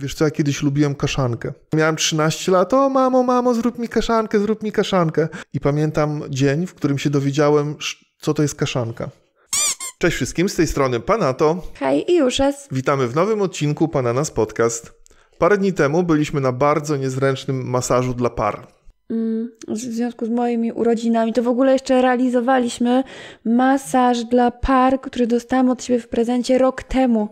Wiesz co, ja kiedyś lubiłem kaszankę. Miałem 13 lat, o mamo, mamo, zrób mi kaszankę, zrób mi kaszankę. I pamiętam dzień, w którym się dowiedziałem, co to jest kaszanka. Cześć wszystkim, z tej strony Panato. Hej i Juszes. Witamy w nowym odcinku Pananas Podcast. Parę dni temu byliśmy na bardzo niezręcznym masażu dla par. Mm, w związku z moimi urodzinami, to w ogóle jeszcze realizowaliśmy masaż dla par, który dostałam od Ciebie w prezencie rok temu.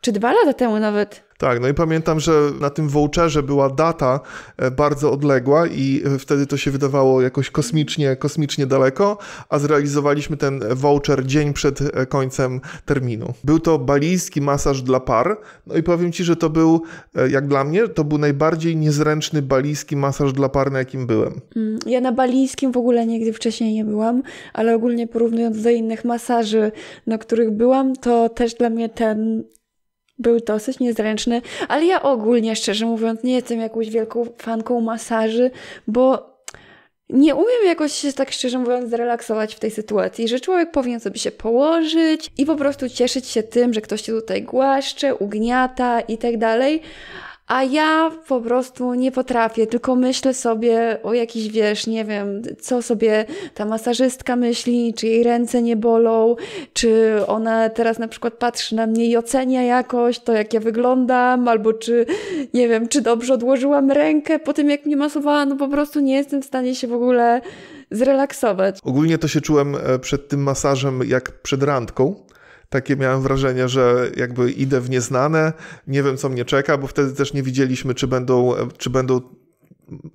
Czy dwa lata temu nawet? Tak, no i pamiętam, że na tym voucherze była data e, bardzo odległa i e, wtedy to się wydawało jakoś kosmicznie, kosmicznie daleko, a zrealizowaliśmy ten voucher dzień przed e, końcem terminu. Był to balijski masaż dla par, no i powiem Ci, że to był, jak dla mnie, to był najbardziej niezręczny balijski masaż dla par, na jakim byłem. Mm, ja na balijskim w ogóle nigdy wcześniej nie byłam, ale ogólnie porównując do innych masaży, na których byłam, to też dla mnie ten był dosyć niezręczny, ale ja ogólnie, szczerze mówiąc, nie jestem jakąś wielką fanką masaży, bo nie umiem jakoś się tak szczerze mówiąc zrelaksować w tej sytuacji, że człowiek powinien sobie się położyć i po prostu cieszyć się tym, że ktoś się tutaj głaszcze, ugniata i tak dalej, a ja po prostu nie potrafię, tylko myślę sobie o jakiś, wiesz, nie wiem, co sobie ta masażystka myśli, czy jej ręce nie bolą, czy ona teraz na przykład patrzy na mnie i ocenia jakoś to, jak ja wyglądam, albo czy, nie wiem, czy dobrze odłożyłam rękę po tym, jak mnie masowała, no po prostu nie jestem w stanie się w ogóle zrelaksować. Ogólnie to się czułem e, przed tym masażem jak przed randką takie miałem wrażenie, że jakby idę w nieznane, nie wiem co mnie czeka, bo wtedy też nie widzieliśmy, czy będą, czy będą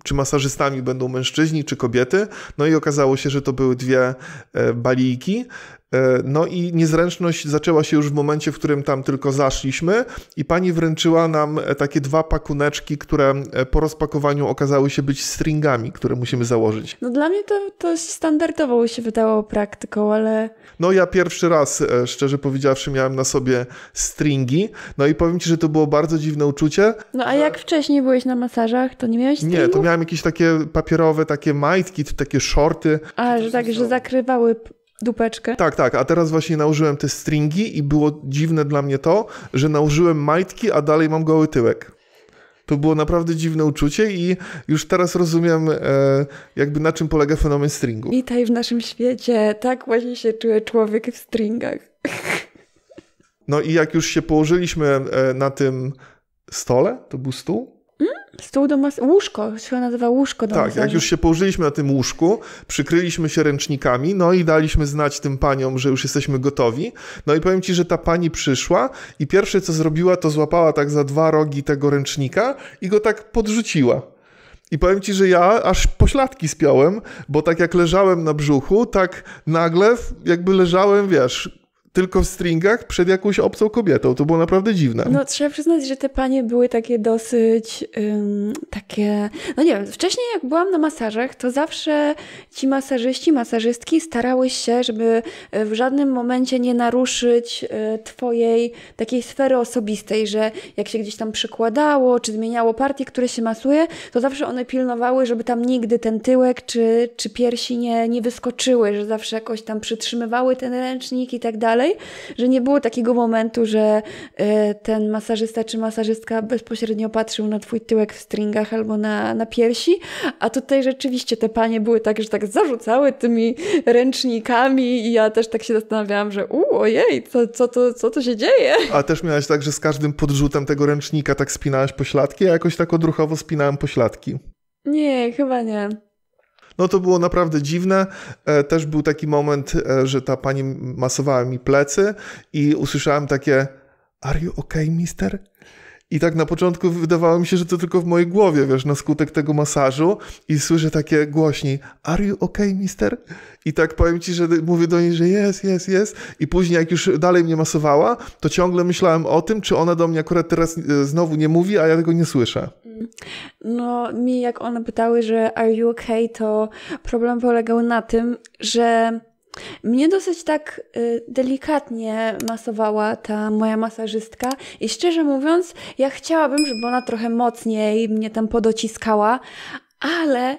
czy masażystami będą mężczyźni, czy kobiety. No i okazało się, że to były dwie e, balijki. E, no i niezręczność zaczęła się już w momencie, w którym tam tylko zaszliśmy i pani wręczyła nam e, takie dwa pakuneczki, które po rozpakowaniu okazały się być stringami, które musimy założyć. No dla mnie to, to standardowo się wydało praktyką, ale... No ja pierwszy raz, szczerze powiedziawszy, miałem na sobie stringi, no i powiem ci, że to było bardzo dziwne uczucie. No a jak wcześniej byłeś na masażach, to nie miałeś stringów? nie, to no. miałem jakieś takie papierowe, takie majtki, takie shorty. A, że tak, że zakrywały dupeczkę. Tak, tak, a teraz właśnie nałożyłem te stringi i było dziwne dla mnie to, że nałożyłem majtki, a dalej mam goły tyłek. To było naprawdę dziwne uczucie i już teraz rozumiem e, jakby na czym polega fenomen stringu. Witaj w naszym świecie. Tak właśnie się czuje człowiek w stringach. No i jak już się położyliśmy e, na tym stole, to był stół, Stół do Łóżko, się nazywa łóżko do Tak, masażu. jak już się położyliśmy na tym łóżku, przykryliśmy się ręcznikami, no i daliśmy znać tym paniom, że już jesteśmy gotowi. No i powiem ci, że ta pani przyszła i pierwsze co zrobiła, to złapała tak za dwa rogi tego ręcznika i go tak podrzuciła. I powiem ci, że ja aż pośladki spiąłem, bo tak jak leżałem na brzuchu, tak nagle jakby leżałem, wiesz, tylko w stringach przed jakąś obcą kobietą. To było naprawdę dziwne. No trzeba przyznać, że te panie były takie dosyć ym, takie... No nie wiem, wcześniej jak byłam na masażach, to zawsze ci masażyści, masażystki starały się, żeby e, w żadnym momencie nie naruszyć e, twojej takiej sfery osobistej, że jak się gdzieś tam przykładało, czy zmieniało partie, które się masuje, to zawsze one pilnowały, żeby tam nigdy ten tyłek czy, czy piersi nie, nie wyskoczyły, że zawsze jakoś tam przytrzymywały ten ręcznik i tak dalej dalej, że nie było takiego momentu, że e, ten masażysta czy masażystka bezpośrednio patrzył na twój tyłek w stringach albo na, na piersi, a tutaj rzeczywiście te panie były tak, że tak zarzucały tymi ręcznikami i ja też tak się zastanawiałam, że u, ojej, co, co, to, co to się dzieje? A też miałaś tak, że z każdym podrzutem tego ręcznika tak spinałaś pośladki? a jakoś tak odruchowo spinałem pośladki. Nie, chyba nie. No to było naprawdę dziwne. E, też był taki moment, e, że ta pani masowała mi plecy i usłyszałem takie Are you okay, mister? I tak na początku wydawało mi się, że to tylko w mojej głowie, wiesz, na skutek tego masażu i słyszę takie głośniej, are you okay, mister? I tak powiem ci, że mówię do niej, że jest, jest, jest. I później jak już dalej mnie masowała, to ciągle myślałem o tym, czy ona do mnie akurat teraz e, znowu nie mówi, a ja tego nie słyszę. No, mi jak one pytały, że are you okay, to problem polegał na tym, że mnie dosyć tak y, delikatnie masowała ta moja masażystka i szczerze mówiąc, ja chciałabym, żeby ona trochę mocniej mnie tam podociskała, ale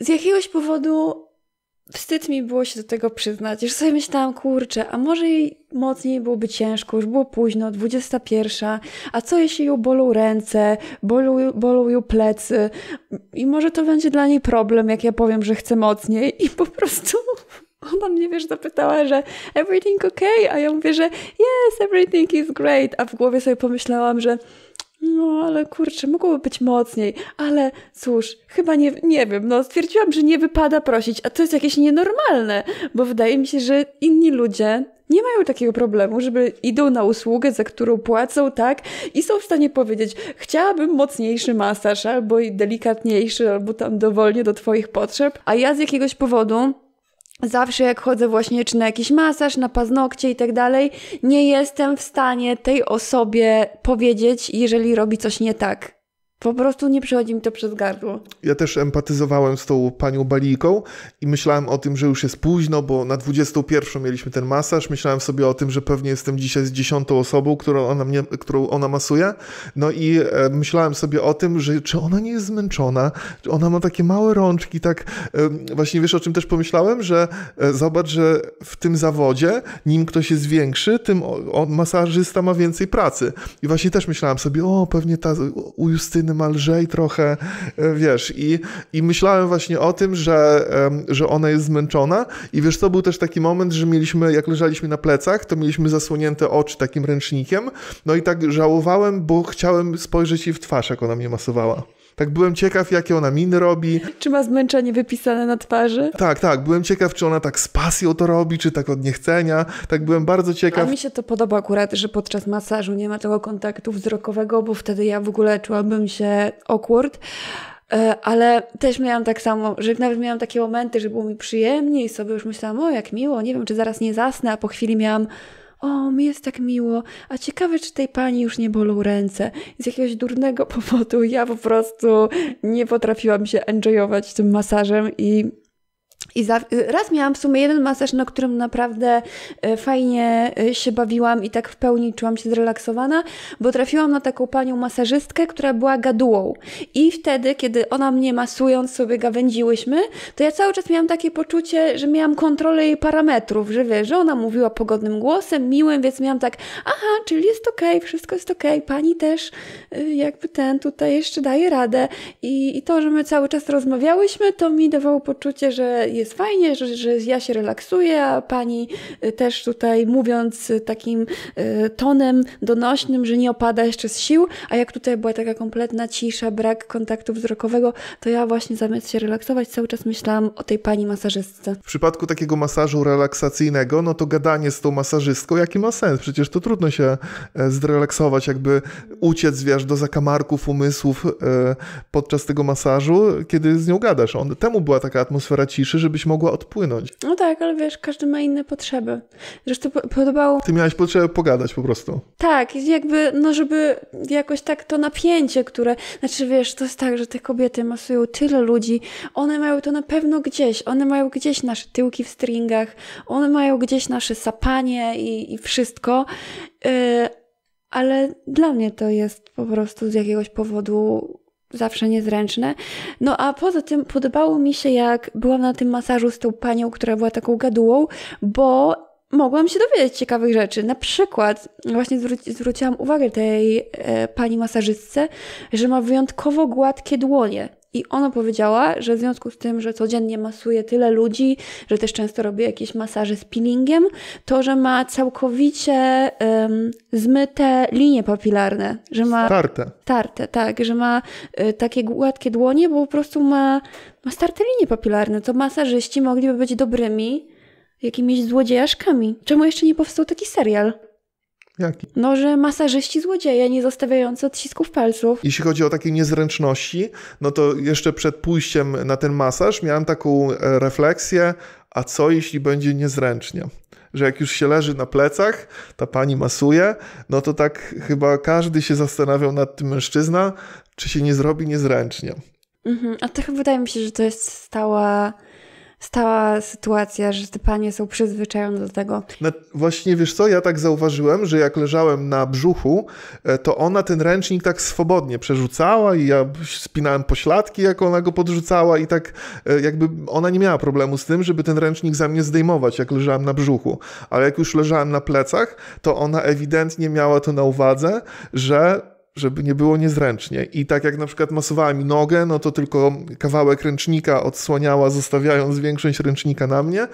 z jakiegoś powodu wstyd mi było się do tego przyznać. Już sobie myślałam, kurczę, a może jej mocniej byłoby ciężko, już było późno, 21, a co jeśli ją bolą ręce, bolą, bolą ją plecy i może to będzie dla niej problem, jak ja powiem, że chcę mocniej i po prostu ona mnie, wiesz, zapytała, że everything okay? A ja mówię, że yes, everything is great. A w głowie sobie pomyślałam, że no, ale kurczę, mogłoby być mocniej, ale cóż, chyba nie, nie wiem, no stwierdziłam, że nie wypada prosić, a to jest jakieś nienormalne, bo wydaje mi się, że inni ludzie nie mają takiego problemu, żeby idą na usługę, za którą płacą, tak, i są w stanie powiedzieć, chciałabym mocniejszy masaż, albo delikatniejszy, albo tam dowolnie do Twoich potrzeb, a ja z jakiegoś powodu Zawsze jak chodzę właśnie czy na jakiś masaż, na paznokcie i tak dalej, nie jestem w stanie tej osobie powiedzieć, jeżeli robi coś nie tak. Po prostu nie przychodzi mi to przez gardło. Ja też empatyzowałem z tą panią Baliką i myślałem o tym, że już jest późno, bo na 21 mieliśmy ten masaż. Myślałem sobie o tym, że pewnie jestem dzisiaj z dziesiątą osobą, którą ona, mnie, którą ona masuje. No i e, myślałem sobie o tym, że czy ona nie jest zmęczona, czy ona ma takie małe rączki, tak e, właśnie wiesz o czym też pomyślałem, że e, zobacz, że w tym zawodzie nim ktoś jest większy, tym on, masażysta ma więcej pracy. I właśnie też myślałem sobie, o pewnie ta u Justyny malżej trochę, e, wiesz, i, i myślałem właśnie o tym, że, że ona jest zmęczona i wiesz co, był też taki moment, że mieliśmy, jak leżaliśmy na plecach, to mieliśmy zasłonięte oczy takim ręcznikiem, no i tak żałowałem, bo chciałem spojrzeć jej w twarz, jak ona mnie masowała. Tak byłem ciekaw, jakie ona miny robi. Czy ma zmęczenie wypisane na twarzy? Tak, tak. Byłem ciekaw, czy ona tak z pasją to robi, czy tak od niechcenia. Tak byłem bardzo ciekaw. A mi się to podoba akurat, że podczas masażu nie ma tego kontaktu wzrokowego, bo wtedy ja w ogóle czułabym się awkward e, ale też miałam tak samo, że nawet miałam takie momenty, że było mi przyjemnie i sobie już myślałam, o jak miło, nie wiem, czy zaraz nie zasnę, a po chwili miałam, o, mi jest tak miło, a ciekawe, czy tej pani już nie bolą ręce. Z jakiegoś durnego powodu ja po prostu nie potrafiłam się enjoyować tym masażem i i za, raz miałam w sumie jeden masaż, na którym naprawdę e, fajnie e, się bawiłam i tak w pełni czułam się zrelaksowana, bo trafiłam na taką panią masażystkę, która była gadułą. I wtedy, kiedy ona mnie masując sobie gawędziłyśmy, to ja cały czas miałam takie poczucie, że miałam kontrolę jej parametrów, że wiesz, że ona mówiła pogodnym głosem, miłym, więc miałam tak, aha, czyli jest okej, okay, wszystko jest okej, okay, pani też e, jakby ten tutaj jeszcze daje radę. I, I to, że my cały czas rozmawiałyśmy, to mi dawało poczucie, że jest fajnie, że, że ja się relaksuję, a pani y, też tutaj mówiąc y, takim y, tonem donośnym, że nie opada jeszcze z sił, a jak tutaj była taka kompletna cisza, brak kontaktu wzrokowego, to ja właśnie zamiast się relaksować cały czas myślałam o tej pani masażystce. W przypadku takiego masażu relaksacyjnego, no to gadanie z tą masażystką, jaki ma sens? Przecież to trudno się e, zrelaksować, jakby uciec, wiesz, do zakamarków umysłów e, podczas tego masażu, kiedy z nią gadasz. On, temu była taka atmosfera ciszy, że żebyś mogła odpłynąć. No tak, ale wiesz, każdy ma inne potrzeby. Zresztą podobało... Ty miałaś potrzebę pogadać po prostu. Tak, jakby, no żeby jakoś tak to napięcie, które... Znaczy wiesz, to jest tak, że te kobiety masują tyle ludzi, one mają to na pewno gdzieś, one mają gdzieś nasze tyłki w stringach, one mają gdzieś nasze sapanie i, i wszystko... Yy, ale dla mnie to jest po prostu z jakiegoś powodu zawsze niezręczne. No a poza tym podobało mi się, jak byłam na tym masażu z tą panią, która była taką gadułą, bo mogłam się dowiedzieć ciekawych rzeczy. Na przykład, właśnie zwróci, zwróciłam uwagę tej e, pani masażystce, że ma wyjątkowo gładkie dłonie. I ona powiedziała, że w związku z tym, że codziennie masuje tyle ludzi, że też często robi jakieś masaże z peelingiem, to że ma całkowicie um, zmyte linie papilarne, że ma. Starte. Starte, tak, że ma y, takie gładkie dłonie, bo po prostu ma, ma starte linie papilarne. To masażyści mogliby być dobrymi jakimiś złodziejaszkami. Czemu jeszcze nie powstał taki serial? Jaki? No, że masażyści złodzieje, nie zostawiający odcisków palców. Jeśli chodzi o takie niezręczności, no to jeszcze przed pójściem na ten masaż miałem taką e, refleksję, a co jeśli będzie niezręcznie? Że jak już się leży na plecach, ta pani masuje, no to tak chyba każdy się zastanawiał nad tym mężczyzna, czy się nie zrobi niezręcznie. Mhm, a to tak chyba wydaje mi się, że to jest stała stała sytuacja, że te panie są przyzwyczajone do tego. No, właśnie wiesz co, ja tak zauważyłem, że jak leżałem na brzuchu, e, to ona ten ręcznik tak swobodnie przerzucała i ja spinałem pośladki, jak ona go podrzucała i tak e, jakby ona nie miała problemu z tym, żeby ten ręcznik za mnie zdejmować, jak leżałem na brzuchu. Ale jak już leżałem na plecach, to ona ewidentnie miała to na uwadze, że żeby nie było niezręcznie. I tak jak na przykład masowała mi nogę, no to tylko kawałek ręcznika odsłaniała, zostawiając większość ręcznika na mnie.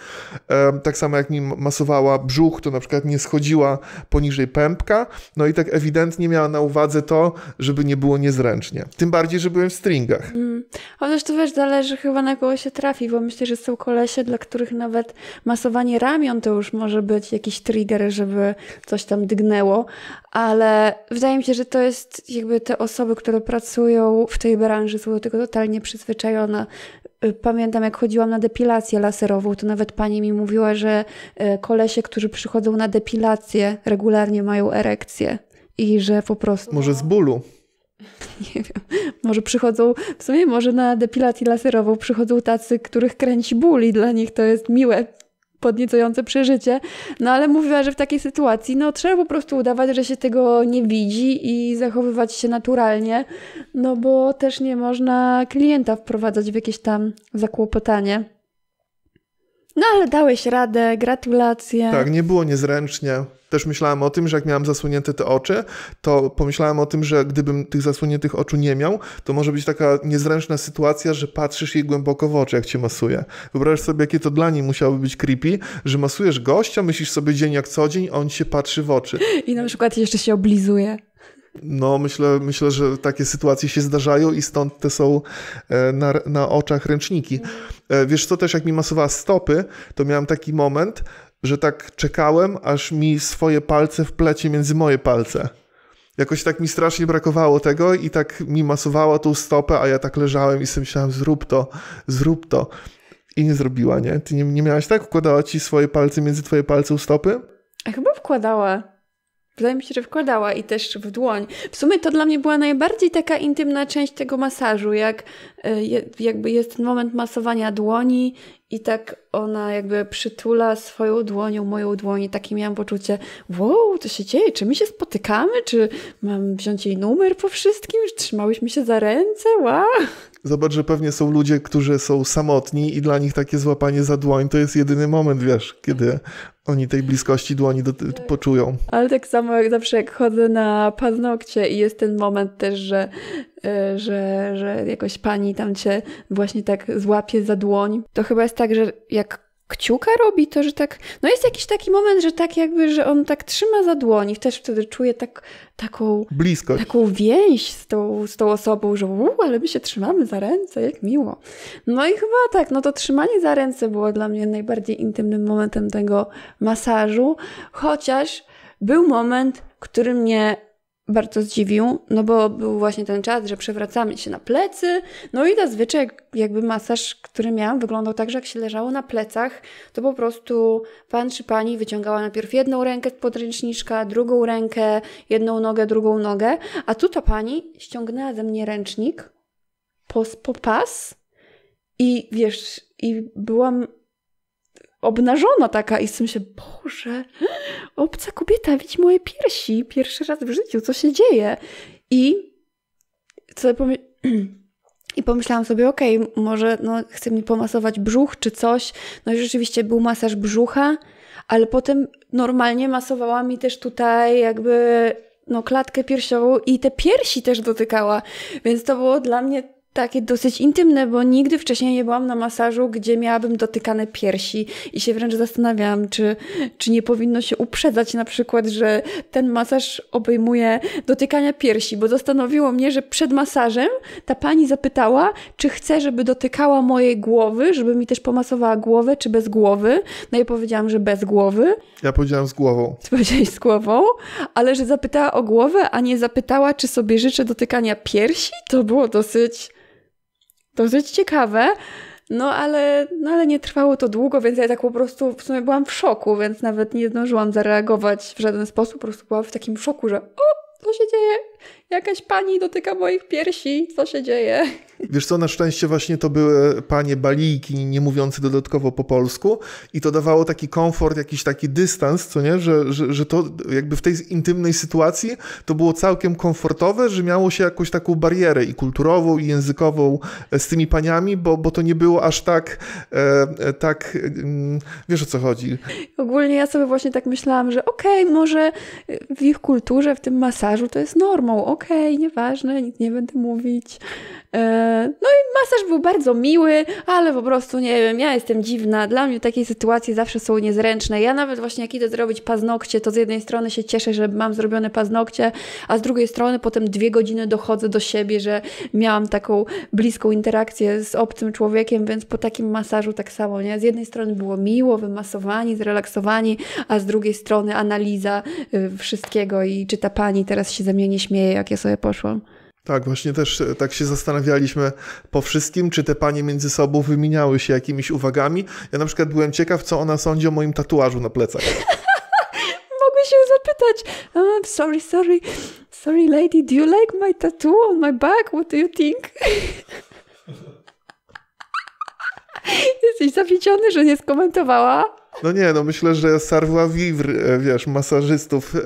Tak samo jak mi masowała brzuch, to na przykład nie schodziła poniżej pępka. No i tak ewidentnie miała na uwadze to, żeby nie było niezręcznie. Tym bardziej, że byłem w stringach. Mm. Chociaż to wiesz, zależy chyba na kogo się trafi, bo myślę, że są kolesie, dla których nawet masowanie ramion to już może być jakiś trigger, żeby coś tam dygnęło, ale wydaje mi się, że to jest jakby te osoby, które pracują w tej branży, są do tego totalnie przyzwyczajone. Y, pamiętam, jak chodziłam na depilację laserową, to nawet pani mi mówiła, że y, kolesie, którzy przychodzą na depilację, regularnie mają erekcję i że po prostu. Może z bólu. Nie wiem, może przychodzą, w sumie może na depilację laserową przychodzą tacy, których kręci ból i dla nich to jest miłe podniecające przeżycie. No ale mówiła, że w takiej sytuacji no trzeba po prostu udawać, że się tego nie widzi i zachowywać się naturalnie, no bo też nie można klienta wprowadzać w jakieś tam zakłopotanie. No ale dałeś radę, gratulacje. Tak, nie było niezręcznie. Też myślałem o tym, że jak miałem zasłonięte te oczy, to pomyślałem o tym, że gdybym tych zasłoniętych oczu nie miał, to może być taka niezręczna sytuacja, że patrzysz jej głęboko w oczy, jak cię masuje. Wyobraź sobie, jakie to dla niej musiałoby być creepy, że masujesz gościa, myślisz sobie dzień jak co dzień, on się patrzy w oczy. I na przykład jeszcze się oblizuje. No, myślę, myślę, że takie sytuacje się zdarzają i stąd te są e, na, na oczach ręczniki. E, wiesz co, też jak mi masowała stopy, to miałem taki moment, że tak czekałem, aż mi swoje palce wplecie między moje palce. Jakoś tak mi strasznie brakowało tego i tak mi masowała tą stopę, a ja tak leżałem i sobie myślałem, zrób to, zrób to. I nie zrobiła, nie? Ty nie, nie miałaś tak? Wkładała ci swoje palce między twoje palce u stopy? chyba wkładała. Wydaje mi się, że wkładała i też w dłoń. W sumie to dla mnie była najbardziej taka intymna część tego masażu, jak e, jakby jest ten moment masowania dłoni i tak ona jakby przytula swoją dłonią moją dłoń. Takie miałam poczucie, wow, co się dzieje? Czy my się spotykamy? Czy mam wziąć jej numer po wszystkim? Czy trzymałyśmy się za ręce? Wow! Zobacz, że pewnie są ludzie, którzy są samotni i dla nich takie złapanie za dłoń to jest jedyny moment, wiesz, kiedy mhm. oni tej bliskości dłoni do, tak. poczują. Ale tak samo jak zawsze jak chodzę na paznokcie i jest ten moment też, że, e, że, że jakoś pani tam cię właśnie tak złapie za dłoń, to chyba jest tak, że jak kciuka robi to, że tak, no jest jakiś taki moment, że tak jakby, że on tak trzyma za dłoni, też wtedy czuję tak, taką bliskość, taką więź z tą, z tą osobą, że uu, ale my się trzymamy za ręce, jak miło. No i chyba tak, no to trzymanie za ręce było dla mnie najbardziej intymnym momentem tego masażu, chociaż był moment, który mnie bardzo zdziwił, no bo był właśnie ten czas, że przewracamy się na plecy, no i zazwyczaj jakby masaż, który miałam, wyglądał tak, że jak się leżało na plecach, to po prostu pan czy pani wyciągała najpierw jedną rękę z podręczniczka, drugą rękę, jedną nogę, drugą nogę, a tu ta pani ściągnęła ze mnie ręcznik po, po pas i wiesz, i byłam obnażona taka i tym się, Boże, obca kobieta widzi moje piersi pierwszy raz w życiu, co się dzieje? I, co pomy i pomyślałam sobie, okej, okay, może no, chce mi pomasować brzuch czy coś. No i rzeczywiście był masaż brzucha, ale potem normalnie masowała mi też tutaj jakby no, klatkę piersiową i te piersi też dotykała, więc to było dla mnie takie dosyć intymne, bo nigdy wcześniej nie byłam na masażu, gdzie miałabym dotykane piersi i się wręcz zastanawiałam, czy, czy nie powinno się uprzedzać na przykład, że ten masaż obejmuje dotykania piersi, bo zastanowiło mnie, że przed masażem ta pani zapytała, czy chce, żeby dotykała mojej głowy, żeby mi też pomasowała głowę, czy bez głowy. No i powiedziałam, że bez głowy. Ja powiedziałam z głową. Ty powiedziałeś z głową, ale że zapytała o głowę, a nie zapytała, czy sobie życzę dotykania piersi, to było dosyć dosyć ciekawe. No ale, no ale nie trwało to długo, więc ja tak po prostu w sumie byłam w szoku, więc nawet nie zdążyłam zareagować w żaden sposób. Po prostu byłam w takim szoku, że o, co się dzieje? Jakaś pani dotyka moich piersi, co się dzieje? Wiesz co, na szczęście właśnie to były panie balijki, nie mówiące dodatkowo po polsku i to dawało taki komfort, jakiś taki dystans, co nie, że, że, że to jakby w tej intymnej sytuacji to było całkiem komfortowe, że miało się jakąś taką barierę i kulturową, i językową e, z tymi paniami, bo, bo to nie było aż tak, e, e tak, mm, wiesz o co chodzi. Ogólnie ja sobie właśnie tak myślałam, że okej, okay, może w ich kulturze, w tym masażu to jest normą, okej, okay, nieważne, nic nie będę mówić, E, no i masaż był bardzo miły, ale po prostu nie wiem, ja jestem dziwna. Dla mnie takie sytuacje zawsze są niezręczne. Ja nawet właśnie jak idę zrobić paznokcie, to z jednej strony się cieszę, że mam zrobione paznokcie, a z drugiej strony potem dwie godziny dochodzę do siebie, że miałam taką bliską interakcję z obcym człowiekiem, więc po takim masażu tak samo, nie? Z jednej strony było miło, wymasowani, zrelaksowani, a z drugiej strony analiza y, wszystkiego i czy ta pani teraz się ze mnie nie śmieje, jak ja sobie poszłam. Tak, właśnie też e, tak się zastanawialiśmy po wszystkim, czy te panie między sobą wymieniały się jakimiś uwagami. Ja na przykład byłem ciekaw, co ona sądzi o moim tatuażu na plecach. Mogę się zapytać. Um, sorry, sorry. Sorry lady, do you like my tattoo on my back? What do you think? Jesteś zawiedziony, że nie skomentowała? No nie, no myślę, że sarwa vivre, wiesz, masażystów e,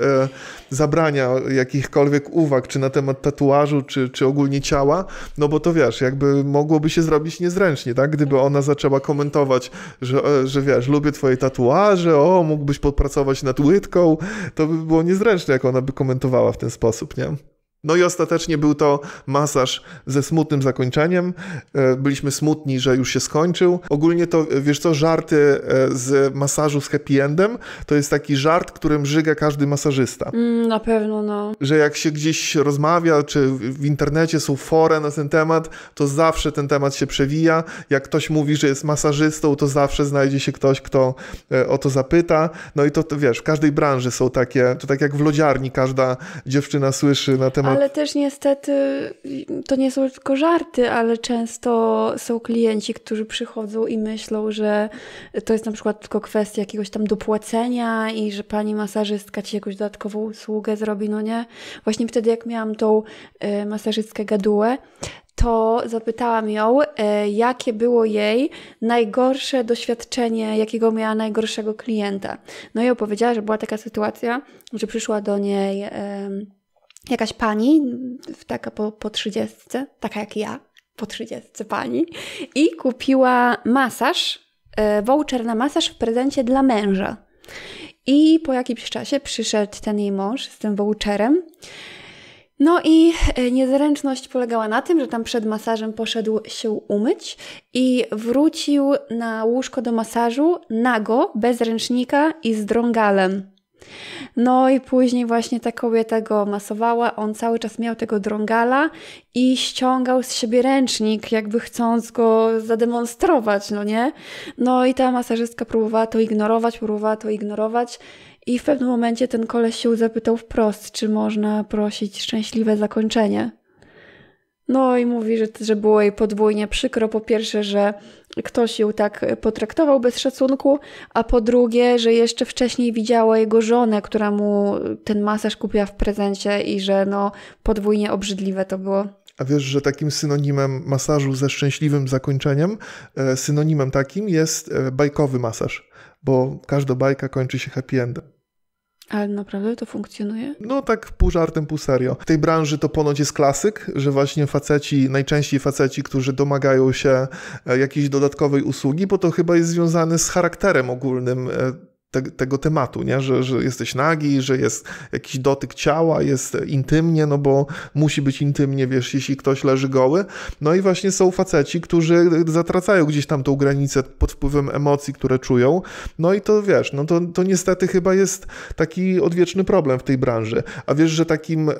zabrania jakichkolwiek uwag, czy na temat tatuażu, czy, czy ogólnie ciała, no bo to wiesz, jakby mogłoby się zrobić niezręcznie, tak? Gdyby ona zaczęła komentować, że, e, że wiesz, lubię twoje tatuaże, o, mógłbyś popracować nad łydką, to by było niezręczne, jak ona by komentowała w ten sposób, nie? No i ostatecznie był to masaż ze smutnym zakończeniem. E, byliśmy smutni, że już się skończył. Ogólnie to, wiesz co, żarty e, z masażu z happy endem, to jest taki żart, którym żyga każdy masażysta. Mm, na pewno, no. Że jak się gdzieś rozmawia, czy w internecie są fore na ten temat, to zawsze ten temat się przewija. Jak ktoś mówi, że jest masażystą, to zawsze znajdzie się ktoś, kto e, o to zapyta. No i to, wiesz, w każdej branży są takie, to tak jak w lodziarni każda dziewczyna słyszy na temat temat. Ale też niestety to nie są tylko żarty, ale często są klienci, którzy przychodzą i myślą, że to jest na przykład tylko kwestia jakiegoś tam dopłacenia i że pani masażystka ci jakąś dodatkową usługę zrobi, no nie? Właśnie wtedy, jak miałam tą y, masażystkę gadułę, to zapytałam ją, e, jakie było jej najgorsze doświadczenie, jakiego miała najgorszego klienta. No i opowiedziała, że była taka sytuacja, że przyszła do niej. Yy jakaś pani, taka po, po taka jak ja, po trzydziestce pani, i kupiła masaż, e, voucher na masaż w prezencie dla męża. I po jakimś czasie przyszedł ten jej mąż z tym voucherem. No i e, niezręczność polegała na tym, że tam przed masażem poszedł się umyć i wrócił na łóżko do masażu nago, bez ręcznika i z drągalem. No i później właśnie ta kobieta go masowała, on cały czas miał tego drągala i ściągał z siebie ręcznik, jakby chcąc go zademonstrować, no nie? No i ta masażystka próbowała to ignorować, próbowała to ignorować i w pewnym momencie ten koleś się zapytał wprost, czy można prosić szczęśliwe zakończenie. No i mówi, że, że było jej podwójnie przykro. Po pierwsze, że ktoś ją tak e, potraktował bez szacunku, a po drugie, że jeszcze wcześniej widziała jego żonę, która mu e, ten masaż kupiła w prezencie i że no podwójnie obrzydliwe to było. A wiesz, że takim synonimem masażu ze szczęśliwym zakończeniem, e, synonimem takim jest bajkowy masaż, bo każda bajka kończy się happy endem. Ale naprawdę to funkcjonuje? No tak pół żartem, pół serio. W tej branży to ponoć jest klasyk, że właśnie faceci, najczęściej faceci, którzy domagają się e, jakiejś dodatkowej usługi, bo to chyba jest związane z charakterem ogólnym e, te, tego tematu, nie? Że, że jesteś nagi, że jest jakiś dotyk ciała, jest intymnie, no bo musi być intymnie, wiesz, jeśli ktoś leży goły. No i właśnie są faceci, którzy zatracają gdzieś tam tą granicę pod wpływem emocji, które czują. No i to wiesz, no to, to niestety chyba jest taki odwieczny problem w tej branży. A wiesz, że takim,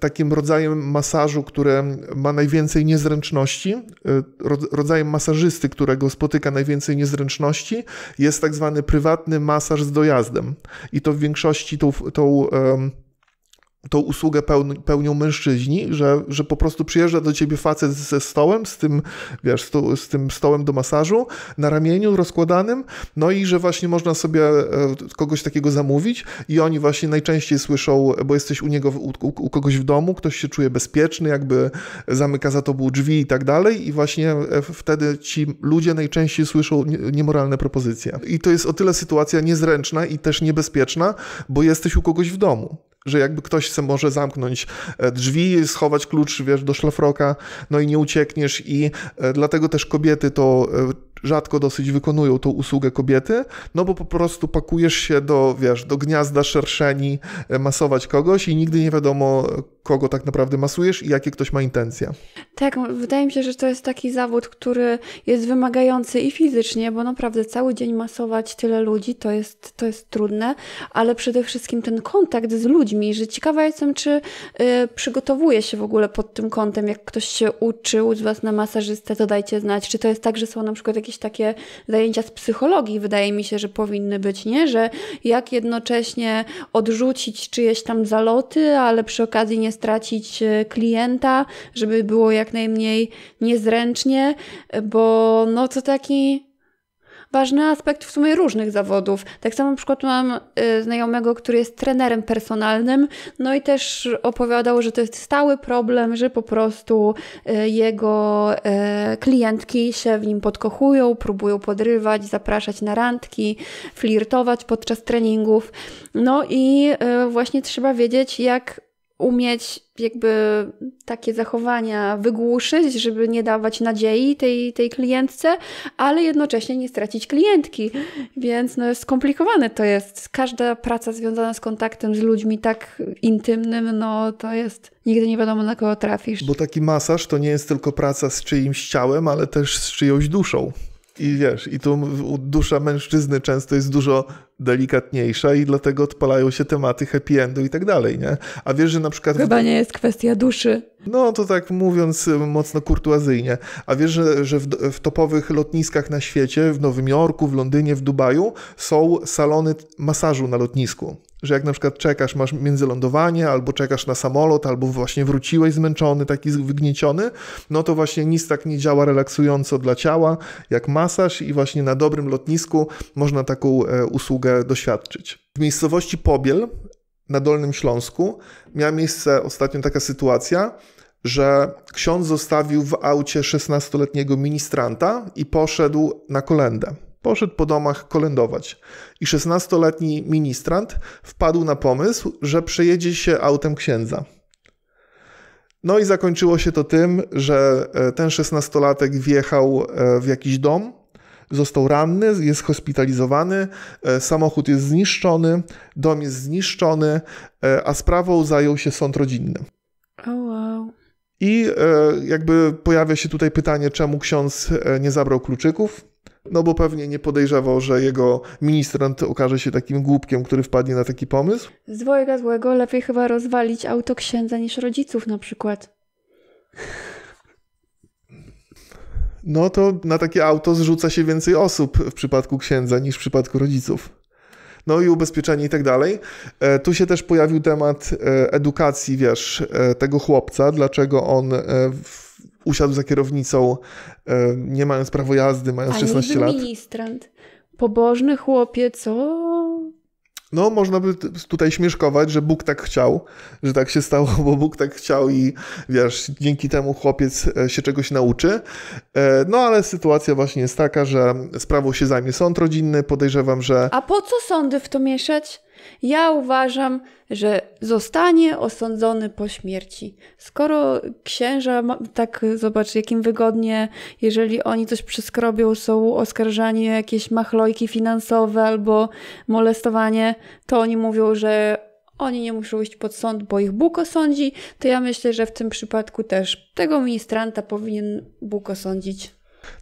takim rodzajem masażu, które ma najwięcej niezręczności, e, rodzajem masażysty, którego spotyka najwięcej niezręczności, jest tak zwany prywatny masaż masaż z dojazdem. I to w większości tą, tą um, tą usługę pełnią mężczyźni, że, że po prostu przyjeżdża do ciebie facet ze stołem, z tym, wiesz, stu, z tym stołem do masażu, na ramieniu rozkładanym, no i że właśnie można sobie e, kogoś takiego zamówić i oni właśnie najczęściej słyszą, bo jesteś u niego, u, u kogoś w domu, ktoś się czuje bezpieczny, jakby zamyka za tobą drzwi i tak dalej i właśnie e, wtedy ci ludzie najczęściej słyszą niemoralne propozycje. I to jest o tyle sytuacja niezręczna i też niebezpieczna, bo jesteś u kogoś w domu że jakby ktoś chce może zamknąć e, drzwi, schować klucz, wiesz, do szlafroka, no i nie uciekniesz i e, dlatego też kobiety to e, rzadko dosyć wykonują tą usługę kobiety, no bo po prostu pakujesz się do, wiesz, do gniazda szerszeni e, masować kogoś i nigdy nie wiadomo, kogo tak naprawdę masujesz i jakie ktoś ma intencje. Tak, wydaje mi się, że to jest taki zawód, który jest wymagający i fizycznie, bo naprawdę cały dzień masować tyle ludzi to jest, to jest trudne, ale przede wszystkim ten kontakt z ludźmi, że ciekawa jestem, czy y, przygotowuje się w ogóle pod tym kątem, jak ktoś się uczył z Was na masażystę, to dajcie znać, czy to jest tak, że są na przykład jakieś jakieś takie zajęcia z psychologii, wydaje mi się, że powinny być, nie? Że jak jednocześnie odrzucić czyjeś tam zaloty, ale przy okazji nie stracić e, klienta, żeby było jak najmniej niezręcznie, bo no to taki ważny aspekt w sumie różnych zawodów. Tak samo na przykład mam y, znajomego, który jest trenerem personalnym, no i też opowiadał, że to jest stały problem, że po prostu y, jego y, klientki się w nim podkochują, próbują podrywać, zapraszać na randki, flirtować podczas treningów. No i właśnie trzeba wiedzieć, jak umieć jakby takie zachowania wygłuszyć, żeby nie dawać nadziei tej, tej klientce, ale jednocześnie nie stracić klientki. Więc no, skomplikowane to jest. Każda praca związana z kontaktem z ludźmi tak intymnym, no to jest nigdy nie wiadomo na kogo trafisz. Bo taki masaż to nie jest tylko praca z czyimś ciałem, ale też z czyjąś duszą. I wiesz, i tu dusza mężczyzny często jest dużo delikatniejsza i dlatego odpalają się tematy happy endu i tak dalej, nie? A wiesz, że na przykład... Chyba nie jest kwestia duszy. No to tak mówiąc y, mocno kurtuazyjnie. A wiesz, że, że w, w topowych lotniskach na świecie, w Nowym Jorku, w Londynie, w Dubaju są salony masażu na lotnisku że jak na przykład czekasz, masz międzylądowanie, albo czekasz na samolot, albo właśnie wróciłeś zmęczony, taki wygnieciony, no to właśnie nic tak nie działa relaksująco dla ciała, jak masaż i właśnie na dobrym lotnisku można taką e, usługę doświadczyć. W miejscowości Pobiel na Dolnym Śląsku miała miejsce ostatnio taka sytuacja, że ksiądz zostawił w aucie 16-letniego ministranta i poszedł na kolendę. Poszedł po domach kolędować. I 16-letni ministrant wpadł na pomysł, że przejedzie się autem księdza. No i zakończyło się to tym, że e, ten 16-latek wjechał e, w jakiś dom, został ranny, jest hospitalizowany, e, samochód jest zniszczony, dom jest zniszczony, e, a sprawą zajął się sąd rodzinny. Oh wow. I e, jakby pojawia się tutaj pytanie, czemu ksiądz nie zabrał kluczyków? No bo pewnie nie podejrzewał, że jego ministrant okaże się takim głupkiem, który wpadnie na taki pomysł. Z dwojga złego lepiej chyba rozwalić auto księdza niż rodziców na przykład no to na takie auto zrzuca się więcej osób w przypadku księdza niż w przypadku rodziców no i ubezpieczenie i tak dalej. E, tu się też pojawił temat e, edukacji, wiesz, e, tego chłopca, dlaczego on usiadł za kierownicą, nie mając prawa jazdy, mając A 16 lat. ministrant, pobożny chłopiec, o, no, można by tutaj śmieszkować, że Bóg tak chciał, że tak się stało, bo Bóg tak chciał i wiesz, dzięki temu chłopiec e, się czegoś nauczy. E, no, ale sytuacja właśnie jest taka, że sprawą się zajmie sąd rodzinny. Podejrzewam, że. A po co sądy w to mieszać? Ja uważam, że zostanie osądzony po śmierci. Skoro księża, tak zobacz, jakim wygodnie, jeżeli oni coś przyskrobią, są oskarżani o jakieś machlojki finansowe albo molestowanie, to oni mówią, że oni nie muszą iść pod sąd, bo ich Bóg osądzi, to ja myślę, że w tym przypadku też tego ministranta powinien Bóg osądzić.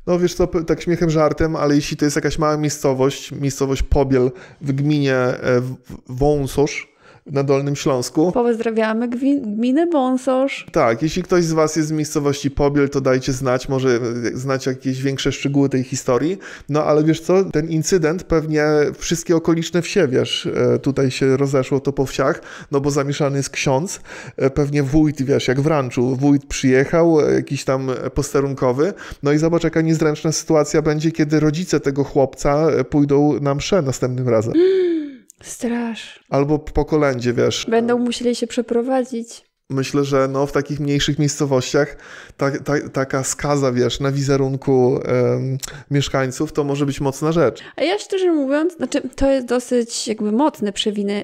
No wiesz co, tak śmiechem, żartem, ale jeśli to jest jakaś mała miejscowość, miejscowość Pobiel w gminie e, Wąsosz, na Dolnym Śląsku. Pozdrawiamy gminę Wąsosz. Tak, jeśli ktoś z Was jest z miejscowości Pobiel, to dajcie znać, może e, znać jakieś większe szczegóły tej historii. No ale wiesz co, ten incydent pewnie wszystkie okoliczne wsie, wiesz, e, tutaj się rozeszło to po wsiach, no bo zamieszany jest ksiądz, e, pewnie wójt, wiesz, jak w ranczu, wójt przyjechał, jakiś tam posterunkowy, no i zobacz jaka niezręczna sytuacja będzie, kiedy rodzice tego chłopca pójdą na mszę następnym razem. No Straż. Albo po kolędzie, wiesz. Będą musieli się przeprowadzić myślę, że no, w takich mniejszych miejscowościach ta, ta, taka skaza, wiesz, na wizerunku mieszkańców, to może być mocna rzecz. A ja szczerze mówiąc, znaczy to jest dosyć jakby mocne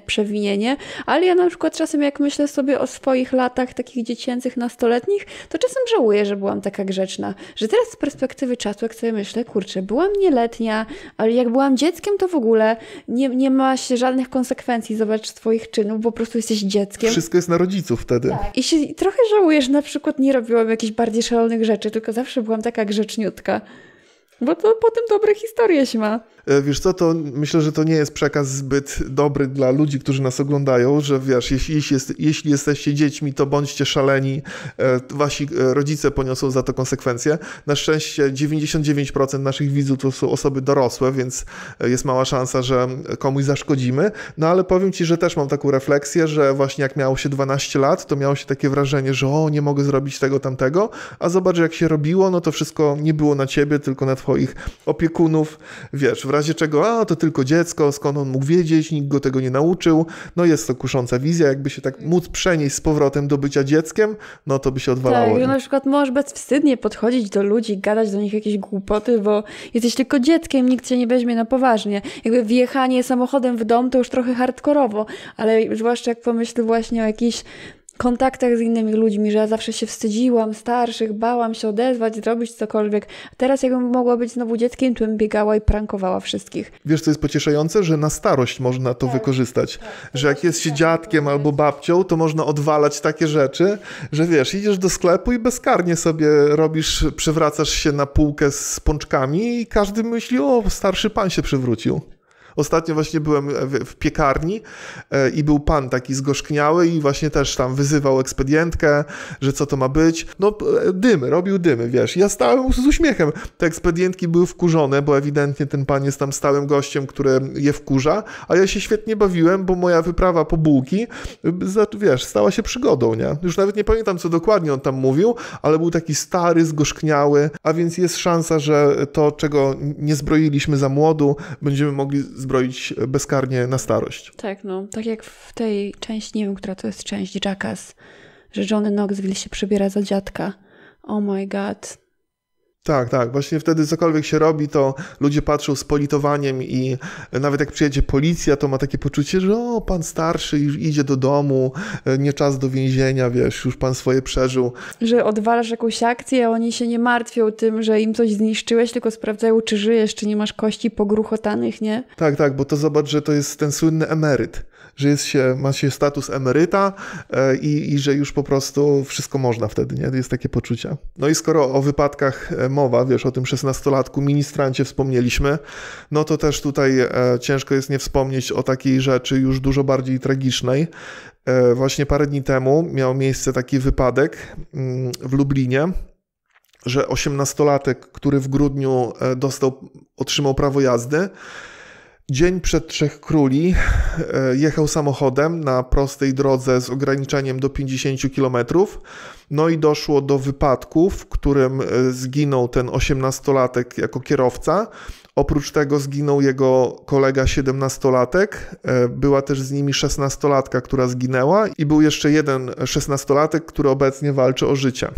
przewinienie, ale ja na przykład czasem jak myślę sobie o swoich latach takich dziecięcych, nastoletnich, to czasem żałuję, że byłam taka grzeczna, że teraz z perspektywy czasu, jak sobie myślę, kurczę, byłam nieletnia, ale jak byłam dzieckiem, to w ogóle nie, nie ma się żadnych konsekwencji, zobacz swoich czynów, bo po prostu jesteś dzieckiem. Wszystko jest na rodziców wtedy. Tak. I się trochę żałuję, że na przykład nie robiłam jakichś bardziej szalonych rzeczy, tylko zawsze byłam taka grzeczniutka. Bo to potem dobre historie się ma. E, wiesz co, to myślę, że to nie jest przekaz zbyt dobry dla ludzi, którzy nas oglądają, że wiesz, jeśli, jeśli, jest, jeśli jesteście dziećmi, to bądźcie szaleni, e, wasi e, rodzice poniosą za to konsekwencje. Na szczęście 99% naszych widzów to są osoby dorosłe, więc jest mała szansa, że komuś zaszkodzimy. No ale powiem ci, że też mam taką refleksję, że właśnie jak miało się 12 lat, to miało się takie wrażenie, że o, nie mogę zrobić tego, tamtego, a zobacz jak się robiło, no to wszystko nie było na ciebie, tylko na twoje swoich opiekunów, wiesz, w razie czego, a to tylko dziecko, skąd on mógł wiedzieć, nikt go tego nie nauczył, no jest to kusząca wizja, jakby się tak móc przenieść z powrotem do bycia dzieckiem, no to by się odwalało. Tak, że na przykład możesz bezwstydnie podchodzić do ludzi, gadać do nich jakieś głupoty, bo jesteś tylko dzieckiem, nikt cię nie weźmie na poważnie. Jakby wjechanie samochodem w dom to już trochę hardkorowo, ale zwłaszcza jak pomyśl właśnie o jakichś kontaktach z innymi ludźmi, że ja zawsze się wstydziłam starszych, bałam się odezwać, zrobić cokolwiek. Teraz jakbym mogła być znowu dzieckiem, to bym biegała i prankowała wszystkich. Wiesz, co jest pocieszające? Że na starość można to tak, wykorzystać. Tak, że jak jest się tak, dziadkiem albo babcią, to można odwalać takie rzeczy, że wiesz, idziesz do sklepu i bezkarnie sobie robisz, przewracasz się na półkę z pączkami i każdy myśli, o, starszy pan się przywrócił. Ostatnio właśnie byłem e, w, w piekarni e, i był pan taki zgorzkniały i właśnie też tam wyzywał ekspedientkę, że co to ma być. No e, dymy, robił dymy, wiesz. Ja stałem z uśmiechem. Te ekspedientki były wkurzone, bo ewidentnie ten pan jest tam stałym gościem, który je wkurza, a ja się świetnie bawiłem, bo moja wyprawa po bułki, wiesz, stała się przygodą, nie? Już nawet nie pamiętam, co dokładnie on tam mówił, ale był taki stary, zgorzkniały, a więc jest szansa, że to, czego nie zbroiliśmy za młodu, będziemy mogli zbroić bezkarnie na starość. Tak, no. Tak jak w tej części, nie wiem, która to jest część, Jackass, że Johnny Knoxville się przebiera za dziadka. Oh my god. Tak, tak. Właśnie wtedy cokolwiek się robi, to ludzie patrzą z politowaniem i nawet jak przyjedzie policja, to ma takie poczucie, że o, pan starszy już idzie do domu, e, nie czas do więzienia, wiesz, już pan swoje przeżył. Że odwalasz jakąś akcję, a oni się nie martwią tym, że im coś zniszczyłeś, tylko sprawdzają, czy żyjesz, czy nie masz kości pogruchotanych, nie? Tak, tak, bo to zobacz, że to jest ten słynny emeryt że jest się, ma się status emeryta e, i, i że już po prostu wszystko można wtedy, nie? Jest takie poczucie. No i skoro o wypadkach e, mowa, wiesz, o tym szesnastolatku ministrancie wspomnieliśmy, no to też tutaj e, ciężko jest nie wspomnieć o takiej rzeczy już dużo bardziej tragicznej. Właśnie parę dni temu miał miejsce taki wypadek mm, w Lublinie że osiemnastolatek, który w grudniu dostał, otrzymał prawo jazdy, Dzień przed Trzech Króli e, jechał samochodem na prostej drodze z ograniczeniem do 50 km. No i doszło do wypadku, w którym e, zginął ten 18-latek jako kierowca. Oprócz tego zginął jego kolega 17-latek. E, była też z nimi 16-latka, która zginęła, i był jeszcze jeden 16-latek, który obecnie walczy o życie.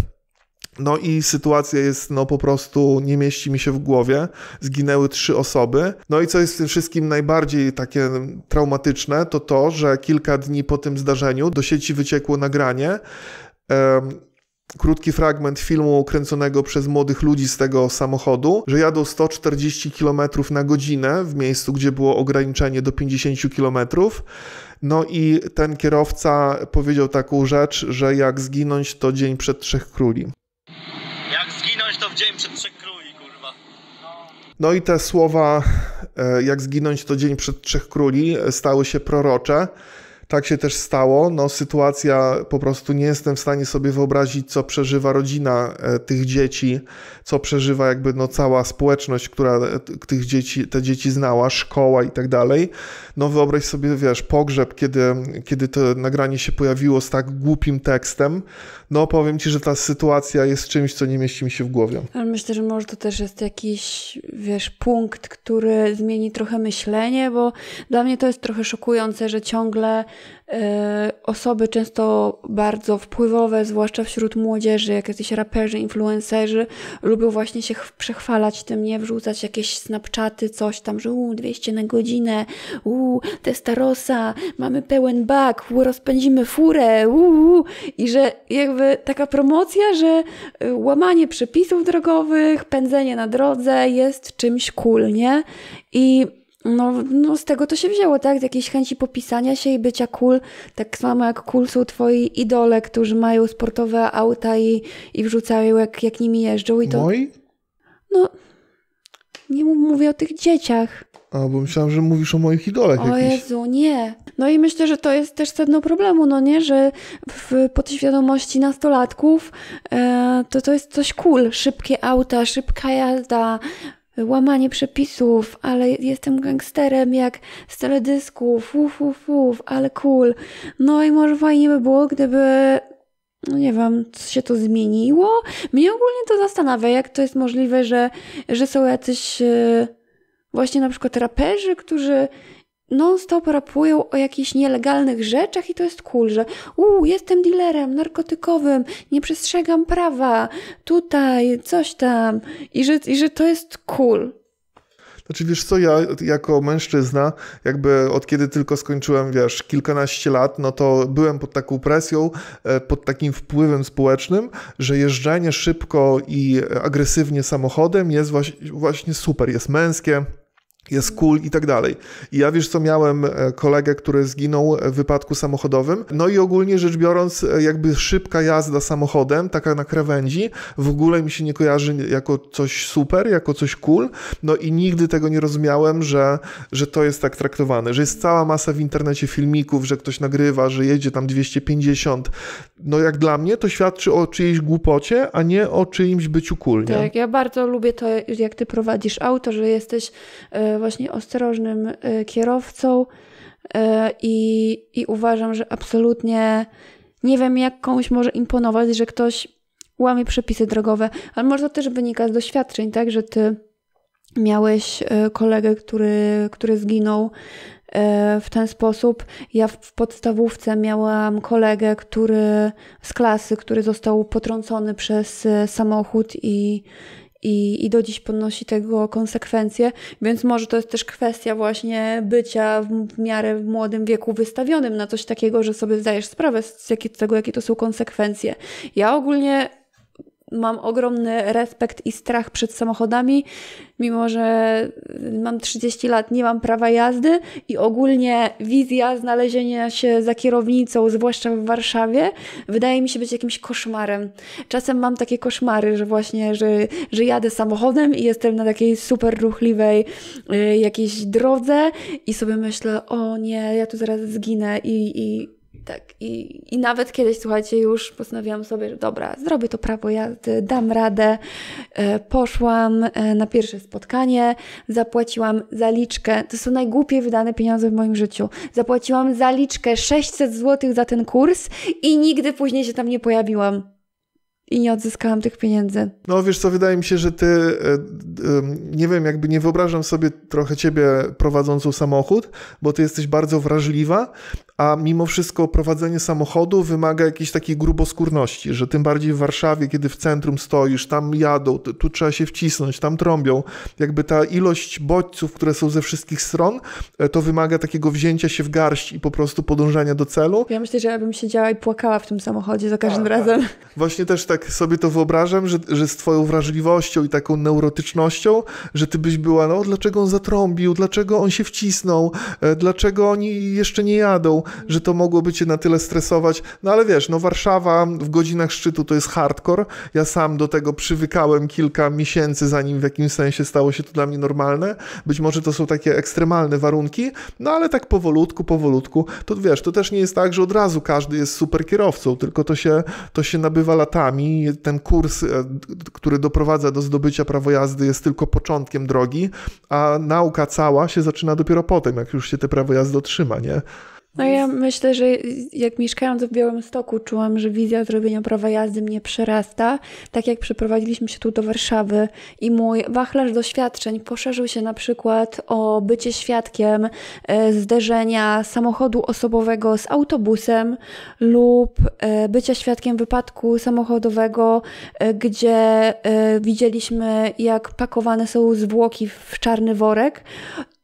No i sytuacja jest, no po prostu nie mieści mi się w głowie. Zginęły trzy osoby. No i co jest w tym wszystkim najbardziej takie traumatyczne, to to, że kilka dni po tym zdarzeniu do sieci wyciekło nagranie. Um, krótki fragment filmu kręconego przez młodych ludzi z tego samochodu, że jadą 140 km na godzinę w miejscu, gdzie było ograniczenie do 50 km. No i ten kierowca powiedział taką rzecz, że jak zginąć, to dzień przed Trzech Króli dzień przed trzech króli, kurwa. No i te słowa, e, jak zginąć to dzień przed trzech króli, e, stały się prorocze. Tak się też stało. No, sytuacja po prostu nie jestem w stanie sobie wyobrazić, co przeżywa rodzina e, tych dzieci, co przeżywa jakby no, cała społeczność, która tych dzieci, te dzieci znała, szkoła i tak dalej. No wyobraź sobie, wiesz, pogrzeb, kiedy, kiedy to nagranie się pojawiło z tak głupim tekstem, no powiem ci, że ta sytuacja jest czymś, co nie mieści mi się w głowie. Ale myślę, że może to też jest jakiś, wiesz, punkt, który zmieni trochę myślenie, bo dla mnie to jest trochę szokujące, że ciągle E, osoby często bardzo wpływowe, zwłaszcza wśród młodzieży, jak jacyś raperzy, influencerzy, lubią właśnie się przechwalać tym, nie wrzucać jakieś snapchaty, coś tam, że uuu, 200 na godzinę, uuu, testarosa, mamy pełen bak, uu, rozpędzimy furę, uuu, i że jakby taka promocja, że y, łamanie przepisów drogowych, pędzenie na drodze jest czymś cool, nie? I no, no z tego to się wzięło, tak? Z jakiejś chęci popisania się i bycia cool. Tak samo jak cool są twoi idole, którzy mają sportowe auta i, i wrzucają jak, jak nimi jeżdżą i to... Moi? No, nie mówię o tych dzieciach. A, bo myślałam, że mówisz o moich idolach O jakichś. Jezu, nie. No i myślę, że to jest też sedno problemu, no nie? Że w podświadomości nastolatków e, to, to jest coś cool. Szybkie auta, szybka jazda, łamanie przepisów, ale jestem gangsterem jak z teledysków, uf, uf, ale cool. No i może fajnie by było, gdyby no nie wiem, co się to zmieniło. Mnie ogólnie to zastanawia, jak to jest możliwe, że, że są jacyś e, właśnie na przykład raperzy, którzy non-stop rapują o jakichś nielegalnych rzeczach i to jest cool, że uuu, jestem dealerem narkotykowym, nie przestrzegam prawa, tutaj, coś tam i że, i że to jest cool. Znaczy wiesz co, ja jako mężczyzna, jakby od kiedy tylko skończyłem, wiesz, kilkanaście lat, no to byłem pod taką presją, e, pod takim wpływem społecznym, że jeżdżenie szybko i agresywnie samochodem jest właśnie super, jest męskie, jest cool i tak dalej. I ja wiesz co, miałem e, kolegę, który zginął w wypadku samochodowym. No i ogólnie rzecz biorąc, e, jakby szybka jazda samochodem, taka na krawędzi, w ogóle mi się nie kojarzy jako coś super, jako coś cool. No i nigdy tego nie rozumiałem, że, że to jest tak traktowane, że jest cała masa w internecie filmików, że ktoś nagrywa, że jedzie tam 250. No jak dla mnie to świadczy o czyjejś głupocie, a nie o czyimś byciu cool, nie? Tak, ja bardzo lubię to, jak ty prowadzisz auto, że jesteś... E, właśnie ostrożnym y, kierowcą y, i, i uważam, że absolutnie nie wiem, jak komuś może imponować, że ktoś łamie przepisy drogowe, ale może to też wynika z doświadczeń, tak, że ty miałeś y, kolegę, który, który zginął w ten sposób. Ja w podstawówce miałam kolegę, który z klasy, który został potrącony przez samochód i, i, i do dziś ponosi tego konsekwencje, więc może to jest też kwestia właśnie bycia w, w miarę w młodym wieku wystawionym na coś takiego, że sobie zdajesz sprawę z, jakie, z tego, jakie to są konsekwencje. Ja ogólnie mam ogromny respekt i strach przed samochodami, mimo że mam 30 lat, nie mam prawa jazdy i ogólnie wizja znalezienia się za kierownicą, zwłaszcza w Warszawie, wydaje mi się być jakimś koszmarem. Czasem mam takie koszmary, że właśnie, że, że jadę samochodem i jestem na takiej super ruchliwej y, jakiejś drodze i sobie myślę, o nie, ja tu zaraz zginę i, i tak. I, I nawet kiedyś, słuchajcie, już postanowiłam sobie, że dobra, zrobię to prawo jazdy, dam radę. E, poszłam e, na pierwsze spotkanie, zapłaciłam zaliczkę. To są najgłupiej wydane pieniądze w moim życiu. Zapłaciłam zaliczkę 600 zł za ten kurs i nigdy później się tam nie pojawiłam i nie odzyskałam tych pieniędzy. No wiesz co, wydaje mi się, że ty, e, nie wiem, jakby nie wyobrażam sobie trochę ciebie prowadzącą samochód, bo ty jesteś bardzo wrażliwa a mimo wszystko prowadzenie samochodu wymaga jakiejś takiej gruboskórności, że tym bardziej w Warszawie, kiedy w centrum stoisz, tam jadą, tu trzeba się wcisnąć, tam trąbią, jakby ta ilość bodźców, które są ze wszystkich stron, e, to wymaga takiego wzięcia się w garść i po prostu podążania do celu. Ja myślę, że ja bym siedziała i płakała w tym samochodzie za każdym a, tak, tak. razem. Właśnie też tak sobie to wyobrażam, że, że z twoją wrażliwością i taką neurotycznością, że ty byś była, no dlaczego on zatrąbił, dlaczego on się wcisnął, e, dlaczego oni jeszcze nie jadą, że to mogłoby cię na tyle stresować. No ale wiesz, no Warszawa w godzinach szczytu to jest hardcore. Ja sam do tego przywykałem kilka miesięcy, zanim w jakimś sensie stało się to dla mnie normalne. Być może to są takie ekstremalne warunki, no ale tak powolutku, powolutku, to wiesz, to też nie jest tak, że od razu każdy jest super kierowcą, tylko to się, to się nabywa latami. Ten kurs, e, który doprowadza do zdobycia prawo jazdy jest tylko początkiem drogi, a nauka cała się zaczyna dopiero potem, jak już się te prawo jazdy otrzyma, nie? No ja myślę, że jak mieszkając w Białymstoku czułam, że wizja zrobienia prawa jazdy mnie przerasta. Tak jak przeprowadziliśmy się tu do Warszawy i mój wachlarz doświadczeń poszerzył się na przykład o bycie świadkiem e, zderzenia samochodu osobowego z autobusem lub e, bycia świadkiem wypadku samochodowego, e, gdzie widzieliśmy jak pakowane są zwłoki w czarny worek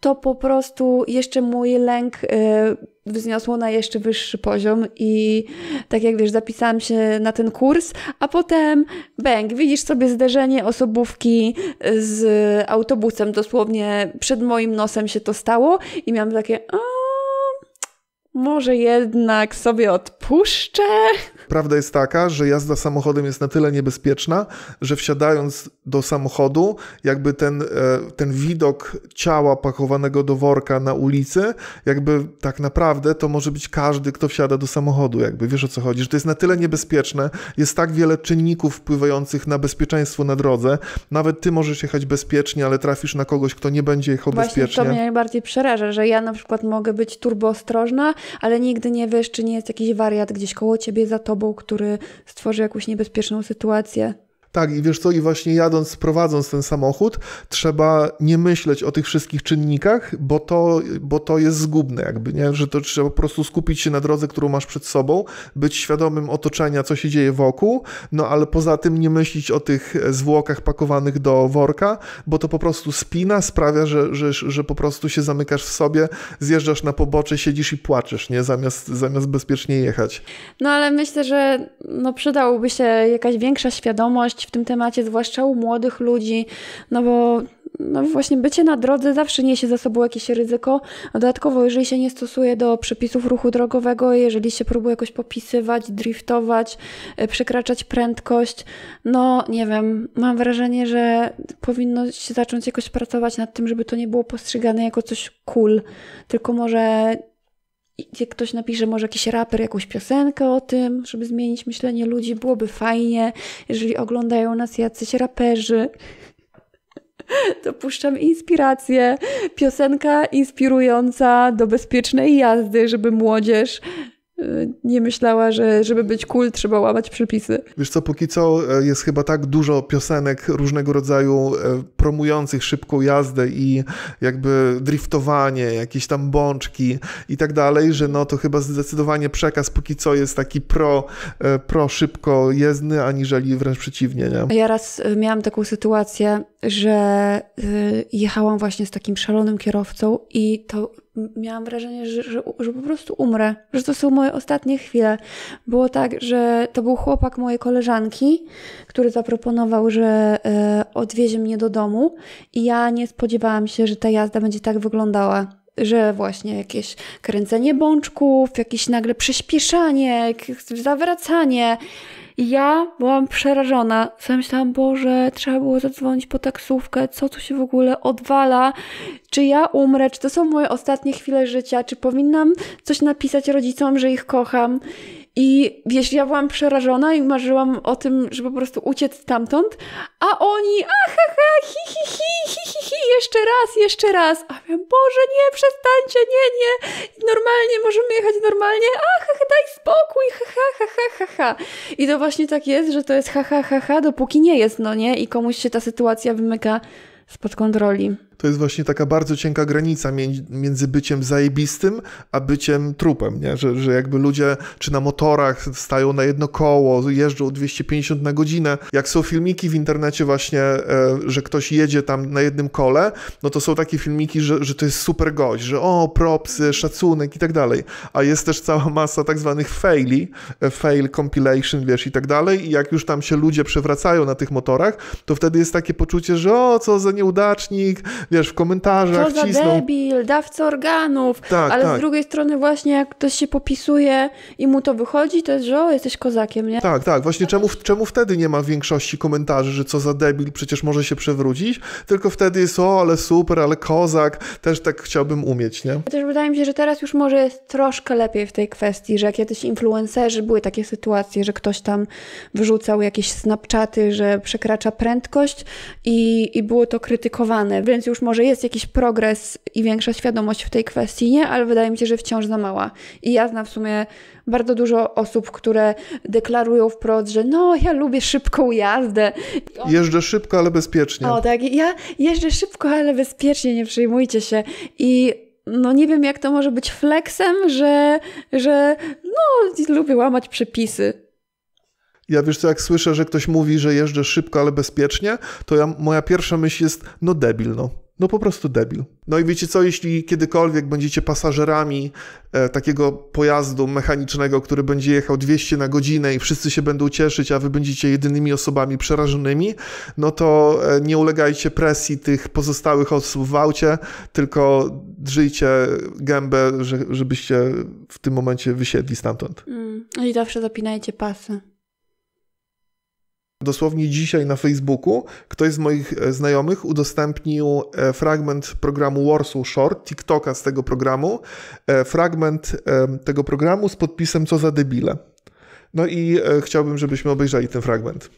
to po prostu jeszcze mój lęk y, wzniosło na jeszcze wyższy poziom i tak jak wiesz, zapisałam się na ten kurs, a potem bęk, widzisz sobie zderzenie osobówki z autobusem, dosłownie przed moim nosem się to stało i miałam takie, a, może jednak sobie odpuszczę. Prawda jest taka, że jazda samochodem jest na tyle niebezpieczna, że wsiadając do samochodu, jakby ten, e, ten widok ciała pakowanego do worka na ulicy, jakby tak naprawdę to może być każdy, kto wsiada do samochodu, jakby wiesz o co chodzi, że to jest na tyle niebezpieczne, jest tak wiele czynników wpływających na bezpieczeństwo na drodze, nawet ty możesz jechać bezpiecznie, ale trafisz na kogoś, kto nie będzie jechał Właśnie bezpiecznie. to mnie najbardziej przeraża, że ja na przykład mogę być turboostrożna, ale nigdy nie wiesz, czy nie jest jakiś wariat gdzieś koło ciebie, za tobą, osobą, który stworzy jakąś niebezpieczną sytuację. Tak, i wiesz co, i właśnie jadąc, prowadząc ten samochód, trzeba nie myśleć o tych wszystkich czynnikach, bo to, bo to jest zgubne, jakby, nie? Że to trzeba po prostu skupić się na drodze, którą masz przed sobą, być świadomym otoczenia, co się dzieje wokół, no ale poza tym nie myśleć o tych e, zwłokach pakowanych do worka, bo to po prostu spina, sprawia, że, że, że po prostu się zamykasz w sobie, zjeżdżasz na pobocze, siedzisz i płaczesz, nie? Zamiast, zamiast bezpiecznie jechać. No ale myślę, że no, przydałoby się jakaś większa świadomość, w tym temacie, zwłaszcza u młodych ludzi, no bo no właśnie bycie na drodze zawsze niesie ze sobą jakieś ryzyko. Dodatkowo, jeżeli się nie stosuje do przepisów ruchu drogowego, jeżeli się próbuje jakoś popisywać, driftować, e, przekraczać prędkość, no nie wiem, mam wrażenie, że powinno się zacząć jakoś pracować nad tym, żeby to nie było postrzegane jako coś cool, tylko może gdzie ktoś napisze może jakiś raper, jakąś piosenkę o tym, żeby zmienić myślenie ludzi, byłoby fajnie. Jeżeli oglądają nas jacyś raperzy, to puszczam inspirację. Piosenka inspirująca do bezpiecznej jazdy, żeby młodzież Y, nie myślała, że żeby być cool trzeba łamać przepisy. Wiesz co, póki co e, jest chyba tak dużo piosenek różnego rodzaju e, promujących szybką jazdę i jakby driftowanie, jakieś tam bączki i tak dalej, że no to chyba zdecydowanie przekaz póki co jest taki pro, e, pro szybko jezdny, aniżeli wręcz przeciwnie, nie? Ja raz miałam taką sytuację, że jechałam właśnie z takim szalonym kierowcą i to miałam wrażenie, że, że, że, po prostu umrę, że to są moje ostatnie chwile. Było tak, że to był chłopak mojej koleżanki, który zaproponował, że e, odwiezie mnie do domu i ja nie spodziewałam się, że ta jazda będzie tak wyglądała. Że właśnie jakieś kręcenie bączków, jakieś nagle przyspieszanie, zawracanie ja byłam przerażona. Sam myślałam, Boże, trzeba było zadzwonić po taksówkę, co tu się w ogóle odwala? Czy ja umrę? Czy to są moje ostatnie chwile życia? Czy powinnam coś napisać rodzicom, że ich kocham? I wiesz, ja byłam przerażona i marzyłam o tym, żeby po prostu uciec stamtąd, a oni, aha, ha, hi, hi, hi, hi, hi, jeszcze raz, jeszcze raz. A wiem, Boże, nie, przestańcie, nie, nie. Normalnie, możemy jechać normalnie. A, daj spokój, ha, ha, ha, ha, ha. I to właśnie tak jest, że to jest ha, ha, ha, ha, dopóki nie jest, no nie? I komuś się ta sytuacja wymyka spod kontroli to jest właśnie taka bardzo cienka granica między byciem zajebistym, a byciem trupem, nie? Że, że jakby ludzie czy na motorach stają na jedno koło, jeżdżą 250 na godzinę. Jak są filmiki w internecie właśnie, e, że ktoś jedzie tam na jednym kole, no to są takie filmiki, że, że to jest super gość, że o, propsy, szacunek i tak dalej. A jest też cała masa tak zwanych faili, e, fail compilation, wiesz, i tak dalej. I jak już tam się ludzie przewracają na tych motorach, to wtedy jest takie poczucie, że o, co za nieudacznik, wiesz, w komentarzach Co za debil, dawca organów. Tak, ale tak. z drugiej strony właśnie jak ktoś się popisuje i mu to wychodzi, to jest, że o, jesteś kozakiem, nie? Tak, tak. Właśnie czemu, czemu wtedy nie ma większości komentarzy, że co za debil, przecież może się przewrócić, tylko wtedy jest o, ale super, ale kozak, też tak chciałbym umieć, nie? Też wydaje mi się, że teraz już może jest troszkę lepiej w tej kwestii, że jak jacyś influencerzy, były takie sytuacje, że ktoś tam wrzucał jakieś snapchaty, że przekracza prędkość i, i było to krytykowane, więc już może jest jakiś progres i większa świadomość w tej kwestii, nie, ale wydaje mi się, że wciąż za mała. I ja znam w sumie bardzo dużo osób, które deklarują wprost, że no, ja lubię szybką jazdę. jeżdżę szybko, ale bezpiecznie. O tak, ja jeżdżę szybko, ale bezpiecznie, nie przejmujcie się. I no nie wiem, jak to może być flexem, że, że no, lubię łamać przepisy. Ja wiesz co, jak słyszę, że ktoś mówi, że jeżdżę szybko, ale bezpiecznie, to ja, moja pierwsza myśl jest, no debil, no. No po prostu debil. No i wiecie co, jeśli kiedykolwiek będziecie pasażerami e, takiego pojazdu mechanicznego, który będzie jechał 200 na godzinę i wszyscy się będą cieszyć, a wy będziecie jedynymi osobami przerażonymi, no to e, nie ulegajcie presji tych pozostałych osób w aucie, tylko drzyjcie gębę, że, żebyście w tym momencie wysiedli stamtąd. Mm, no I zawsze zapinajcie pasy. Dosłownie dzisiaj na Facebooku ktoś z moich e, znajomych udostępnił e, fragment programu Warsaw Short, TikToka z tego programu, e, fragment tego programu z podpisem Co za debile. No i chciałbym, żebyśmy obejrzeli ten fragment.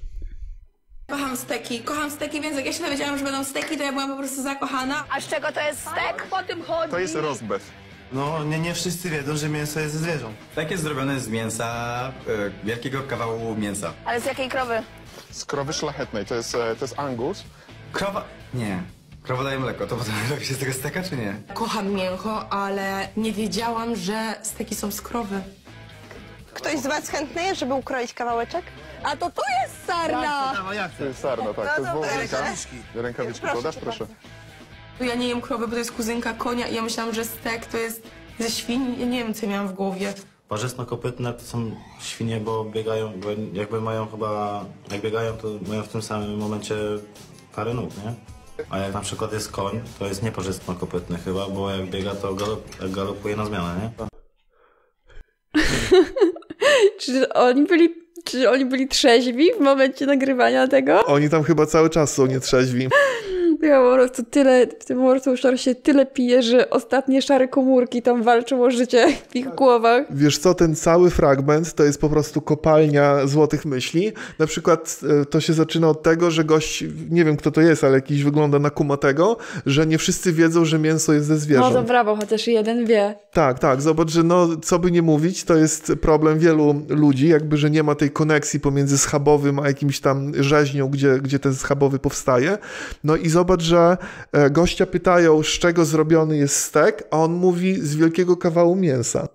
Kocham steki, kocham steki, więc jak ja się dowiedziałam, że będą steki, to ja byłam po prostu zakochana. A z czego to jest stek? Po tym chodzi. To jest rozbef. No, nie, nie wszyscy wiedzą, że mięso jest ze zwierząt. Tak jest zrobione z mięsa, y, wielkiego kawału mięsa. Ale z jakiej krowy? Z krowy szlachetnej, to jest, e, to jest angus. Krowa... Nie. Krowa daje mleko, to potem robi się z tego steka, czy nie? Kocham mięcho, ale nie wiedziałam, że steki są z krowy. Ktoś z was chętny jest, żeby ukroić kawałeczek? A to tu jest sarna! Tak, to jest sarna, tak. No to jest wołowinka. Rękawiczki. Rękawiczki podasz, proszę. Ja nie jem krowy, bo to jest kuzynka konia i ja myślałam, że stek to jest ze świni. Ja nie wiem, co miałam w głowie. Parzystno-kopytne to są świnie, bo biegają, bo jakby mają chyba, jak biegają, to mają w tym samym momencie parę nóg, nie? A jak na przykład jest koń, to jest nieparzystno-kopytny chyba, bo jak biega, to galop, galopuje na zmianę, nie? czy oni byli czy oni byli trzeźwi w momencie nagrywania tego? Oni tam chyba cały czas są nietrzeźwi. Ja po prostu tyle, w tym Warsaw się tyle pije, że ostatnie szare komórki tam walczą o życie w ich tak. głowach. Wiesz co, ten cały fragment to jest po prostu kopalnia złotych myśli. Na przykład e, to się zaczyna od tego, że gość, nie wiem kto to jest, ale jakiś wygląda na kumatego, że nie wszyscy wiedzą, że mięso jest ze zwierząt. No to brawo, chociaż jeden wie. Tak, tak. Zobacz, że no, co by nie mówić, to jest problem wielu ludzi, jakby, że nie ma tej koneksji pomiędzy schabowym a jakimś tam rzeźnią, gdzie, gdzie ten schabowy powstaje. No i zobacz, zobacz, że e, gościa pytają, z czego zrobiony jest stek, a on mówi z wielkiego kawału mięsa.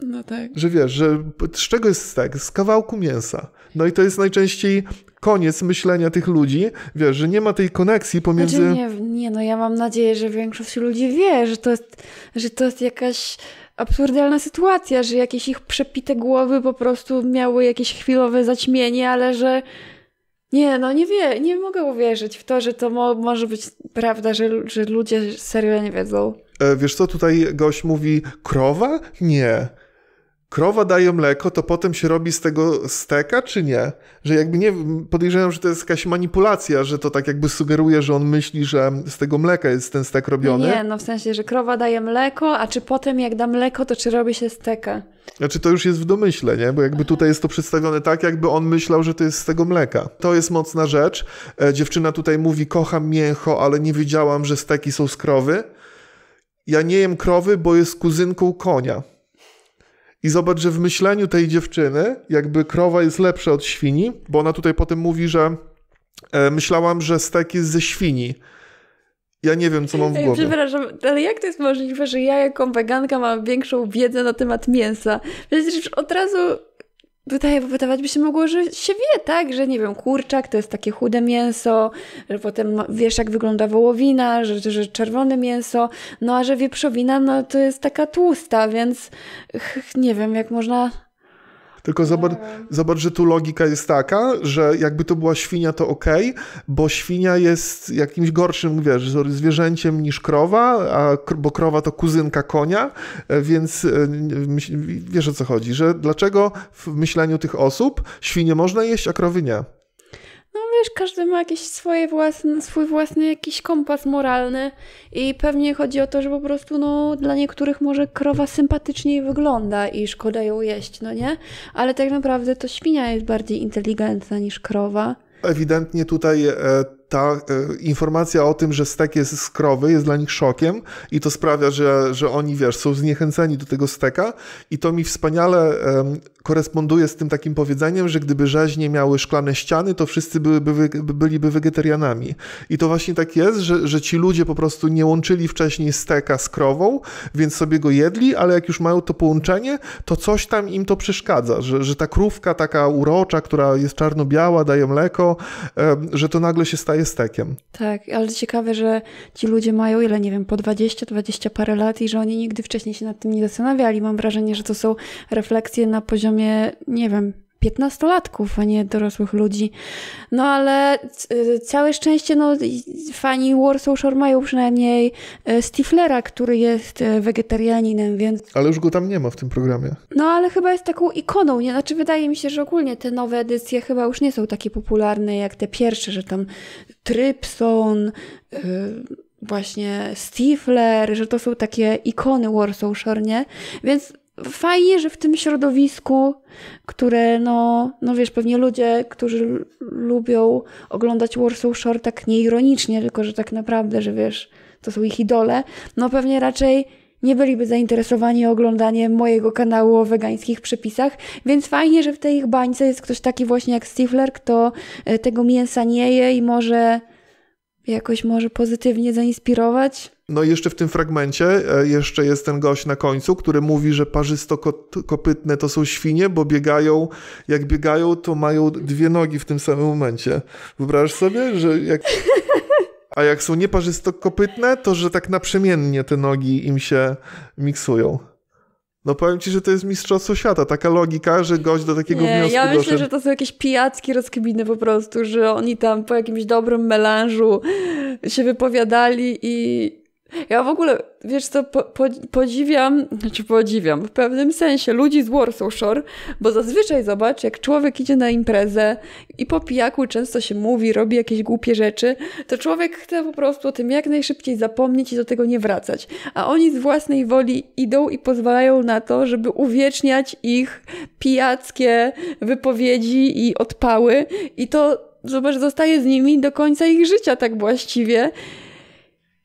No tak. Że wiesz, że z czego jest stek? Z kawałku mięsa. No i to jest najczęściej koniec myślenia tych ludzi, wiesz, że nie ma tej koneksji pomiędzy... Znaczy nie, nie, no ja mam nadzieję, że większość ludzi wie, że to jest, że to jest jakaś absurdalna sytuacja, że jakieś ich przepite głowy po prostu miały jakieś chwilowe zaćmienie, ale że nie, no nie wie, nie mogę uwierzyć w to, że to mo może być prawda, że, że ludzie serio nie wiedzą. E, wiesz co, tutaj gość mówi, krowa? Nie krowa daje mleko, to potem się robi z tego steka, czy nie? Że jakby nie, podejrzewam, że to jest jakaś manipulacja, że to tak jakby sugeruje, że on myśli, że z tego mleka jest ten stek robiony. Nie, no w sensie, że krowa daje mleko, a czy potem jak da mleko, to czy robi się steka? Znaczy to już jest w domyśle, nie? Bo jakby tutaj jest to przedstawione tak, jakby on myślał, że to jest z tego mleka. To jest mocna rzecz. E, dziewczyna tutaj mówi, kocham mięcho, ale nie wiedziałam, że steki są z krowy. Ja nie jem krowy, bo jest kuzynką konia. I zobacz, że w myśleniu tej dziewczyny, jakby krowa jest lepsza od świni, bo ona tutaj potem mówi, że e, myślałam, że stek jest ze świni. Ja nie wiem, co mam w głowie. Przepraszam, ale jak to jest możliwe, że ja jako weganka mam większą wiedzę na temat mięsa? Przecież od razu Tutaj wydawać by się mogło, że się wie, tak, że nie wiem, kurczak to jest takie chude mięso, że potem wiesz, jak wygląda wołowina, że, że czerwone mięso, no a że wieprzowina, no to jest taka tłusta, więc nie wiem, jak można tylko zobacz, no. zobacz, że tu logika jest taka, że jakby to była świnia, to ok, bo świnia jest jakimś gorszym wiesz, zwierzęciem niż krowa, a, bo krowa to kuzynka konia, e, więc e, wiesz o co chodzi, że dlaczego w myśleniu tych osób świnie można jeść, a krowy nie wiesz, każdy ma jakiś swoje własne, swój własny jakiś kompas moralny i pewnie chodzi o to, że po prostu no, dla niektórych może krowa sympatyczniej wygląda i szkoda ją jeść, no nie? Ale tak naprawdę to świnia jest bardziej inteligentna niż krowa. Ewidentnie tutaj e, ta e, informacja o tym, że stek jest z krowy, jest dla nich szokiem i to sprawia, że, że oni, wiesz, są zniechęceni do tego steka i to mi wspaniale koresponduje z tym takim powiedzeniem, że gdyby rzeźnie miały szklane ściany, to wszyscy byłyby, byliby wegetarianami. I to właśnie tak jest, że, że ci ludzie po prostu nie łączyli wcześniej steka z krową, więc sobie go jedli, ale jak już mają to połączenie, to coś tam im to przeszkadza, że, że ta krówka taka urocza, która jest czarno-biała, daje mleko, że to nagle się staje tak, ale ciekawe, że ci ludzie mają ile, nie wiem, po 20, 20 parę lat i że oni nigdy wcześniej się nad tym nie zastanawiali. Mam wrażenie, że to są refleksje na poziomie, nie wiem, piętnastolatków, a nie dorosłych ludzi. No ale e, całe szczęście no, fani Warsaw Shore mają przynajmniej e, Stiflera, który jest e, wegetarianinem, więc... Ale już go tam nie ma w tym programie. No ale chyba jest taką ikoną, nie? Znaczy wydaje mi się, że ogólnie te nowe edycje chyba już nie są takie popularne jak te pierwsze, że tam Trypson... Yy właśnie Stifler, że to są takie ikony Warsaw Shore, nie? Więc fajnie, że w tym środowisku, które no, no wiesz, pewnie ludzie, którzy lubią oglądać Warsaw Shore tak nieironicznie, tylko że tak naprawdę, że wiesz, to są ich idole, no pewnie raczej nie byliby zainteresowani oglądaniem mojego kanału o wegańskich przepisach, więc fajnie, że w tej ich bańce jest ktoś taki właśnie jak Stifler, kto e, tego mięsa nie je i może jakoś może pozytywnie zainspirować. No i jeszcze w tym fragmencie e, jeszcze jest ten gość na końcu, który mówi, że parzysto-kopytne to są świnie, bo biegają, jak biegają, to mają dwie nogi w tym samym momencie. Wyobrażasz sobie, że jak... A jak są nieparzysto-kopytne, to że tak naprzemiennie te nogi im się miksują. No powiem ci, że to jest mistrzostwo świata. Taka logika, że gość do takiego nie, wniosku Ja myślę, doszedł. że to są jakieś pijackie rozkminy po prostu, że oni tam po jakimś dobrym melanżu się wypowiadali i ja w ogóle, wiesz co, po, podziwiam, znaczy podziwiam w pewnym sensie ludzi z Warsaw Shore, bo zazwyczaj zobacz, jak człowiek idzie na imprezę i po pijaku często się mówi, robi jakieś głupie rzeczy, to człowiek chce po prostu o tym jak najszybciej zapomnieć i do tego nie wracać. A oni z własnej woli idą i pozwalają na to, żeby uwieczniać ich pijackie wypowiedzi i odpały i to, zobacz, zostaje z nimi do końca ich życia tak właściwie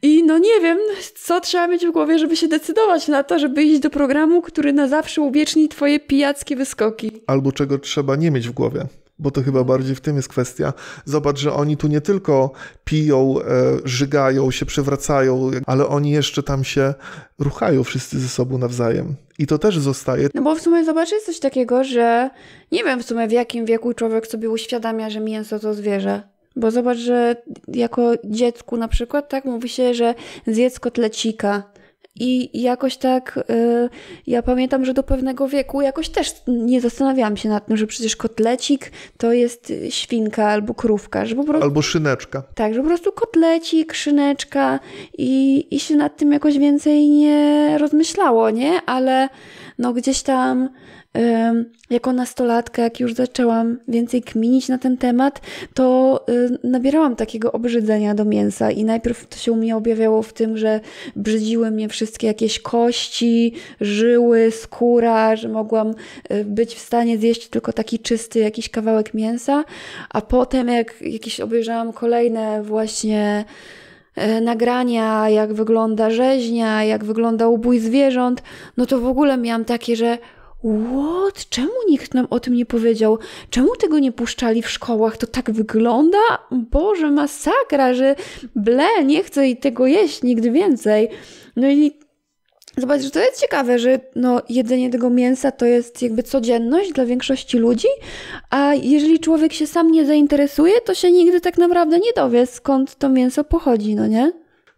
i no nie wiem, co trzeba mieć w głowie, żeby się decydować na to, żeby iść do programu, który na zawsze uwieczni twoje pijackie wyskoki. Albo czego trzeba nie mieć w głowie bo to chyba bardziej w tym jest kwestia. Zobacz, że oni tu nie tylko piją, e, żygają, się przewracają, ale oni jeszcze tam się ruchają wszyscy ze sobą nawzajem. I to też zostaje. No bo w sumie zobacz, jest coś takiego, że nie wiem w sumie w jakim wieku człowiek sobie uświadamia, że mięso to zwierzę. Bo zobacz, że jako dziecku na przykład, tak, mówi się, że zjedz kotlecika. I jakoś tak, y, ja pamiętam, że do pewnego wieku jakoś też nie zastanawiałam się nad tym, że przecież kotlecik to jest świnka albo krówka. Że po prostu, albo szyneczka. Tak, że po prostu kotlecik, szyneczka i, i się nad tym jakoś więcej nie rozmyślało, nie? Ale no gdzieś tam jako nastolatka, jak już zaczęłam więcej kminić na ten temat, to nabierałam takiego obrzydzenia do mięsa i najpierw to się u mnie objawiało w tym, że brzydziły mnie wszystkie jakieś kości, żyły, skóra, że mogłam e, być w stanie zjeść tylko taki czysty jakiś kawałek mięsa, a potem jak jakieś obejrzałam kolejne właśnie e, nagrania, jak wygląda rzeźnia, jak wygląda ubój zwierząt, no to w ogóle miałam takie, że What? Czemu nikt nam o tym nie powiedział? Czemu tego nie puszczali w szkołach? To tak wygląda? Boże, masakra, że ble, nie chcę tego jeść nigdy więcej. No i Zobacz, że to jest ciekawe, że no, jedzenie tego mięsa to jest jakby codzienność dla większości ludzi, a jeżeli człowiek się sam nie zainteresuje, to się nigdy tak naprawdę nie dowie, skąd to mięso pochodzi, no nie?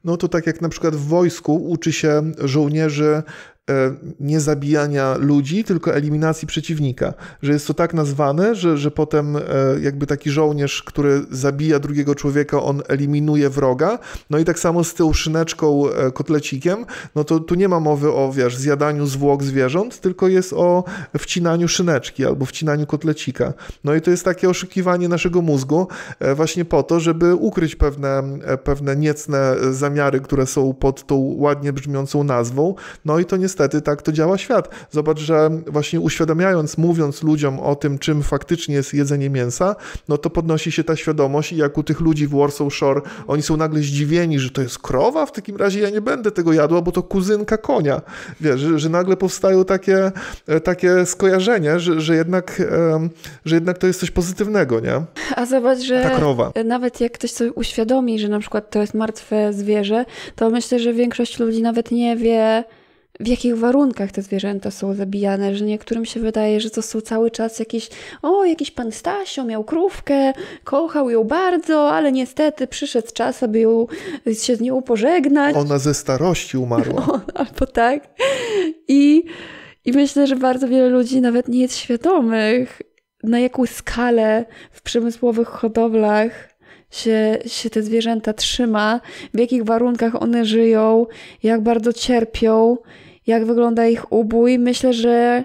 No to tak jak na przykład w wojsku uczy się żołnierzy E, nie zabijania ludzi, tylko eliminacji przeciwnika. Że jest to tak nazwane, że, że potem e, jakby taki żołnierz, który zabija drugiego człowieka, on eliminuje wroga. No i tak samo z tył szyneczką, e, kotlecikiem, no to tu nie ma mowy o, wiesz, zjadaniu zwłok zwierząt, tylko jest o wcinaniu szyneczki albo wcinaniu kotlecika. No i to jest takie oszukiwanie naszego mózgu właśnie po to, żeby ukryć pewne, pewne niecne zamiary, które są pod tą ładnie brzmiącą nazwą. No i to nie niestety tak to działa świat. Zobacz, że właśnie uświadamiając, mówiąc ludziom o tym, czym faktycznie jest jedzenie mięsa, no to podnosi się ta świadomość i jak u tych ludzi w Warsaw Shore, oni są nagle zdziwieni, że to jest krowa, w takim razie ja nie będę tego jadła, bo to kuzynka konia. Wiesz, że, że nagle powstają takie, e, takie skojarzenie, że, że, jednak, że jednak to jest coś pozytywnego, nie? A zobacz, że nawet jak ktoś sobie uświadomi, że na przykład to jest martwe zwierzę, to myślę, że większość ludzi nawet nie wie, w jakich warunkach te zwierzęta są zabijane, że niektórym się wydaje, że to są cały czas jakieś, o, jakiś pan Stasio miał krówkę, kochał ją bardzo, ale niestety przyszedł czas, aby ją, się z nią pożegnać. Ona ze starości umarła. No, albo tak. I, I myślę, że bardzo wiele ludzi nawet nie jest świadomych, na jaką skalę w przemysłowych hodowlach się, się te zwierzęta trzyma, w jakich warunkach one żyją, jak bardzo cierpią, jak wygląda ich ubój. Myślę, że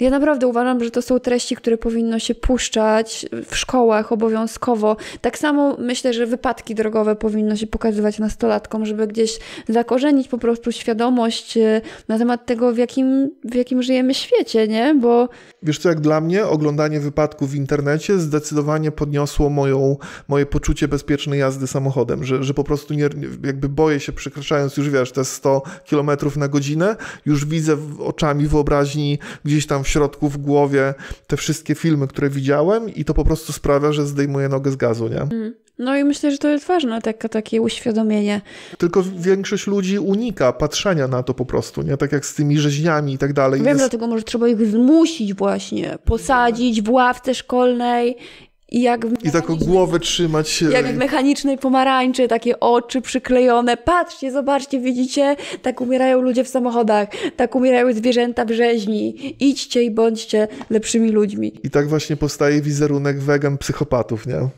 ja naprawdę uważam, że to są treści, które powinno się puszczać w szkołach obowiązkowo. Tak samo myślę, że wypadki drogowe powinno się pokazywać nastolatkom, żeby gdzieś zakorzenić po prostu świadomość e, na temat tego, w jakim, w jakim żyjemy świecie, nie? Bo Wiesz co, jak dla mnie oglądanie wypadków w internecie zdecydowanie podniosło moją, moje poczucie bezpiecznej jazdy samochodem, że, że po prostu nie, jakby boję się przekraczając już, wiesz, te 100 km na godzinę, już widzę oczami wyobraźni gdzieś tam w środku, w głowie te wszystkie filmy, które widziałem i to po prostu sprawia, że zdejmuję nogę z gazu, nie? Mm. No i myślę, że to jest ważne, tak, takie uświadomienie. Tylko większość ludzi unika patrzenia na to po prostu, nie? Tak jak z tymi rzeźniami i tak dalej. Wiem, jest... dlatego może trzeba ich zmusić właśnie, posadzić w ławce szkolnej i jak... I taką głowę trzymać. Się. E, jak w mechanicznej pomarańczy, takie oczy przyklejone. Patrzcie, zobaczcie, widzicie? Tak umierają ludzie w samochodach, tak umierają zwierzęta w rzeźni. Idźcie i bądźcie lepszymi ludźmi. I tak właśnie powstaje wizerunek wegan psychopatów, nie?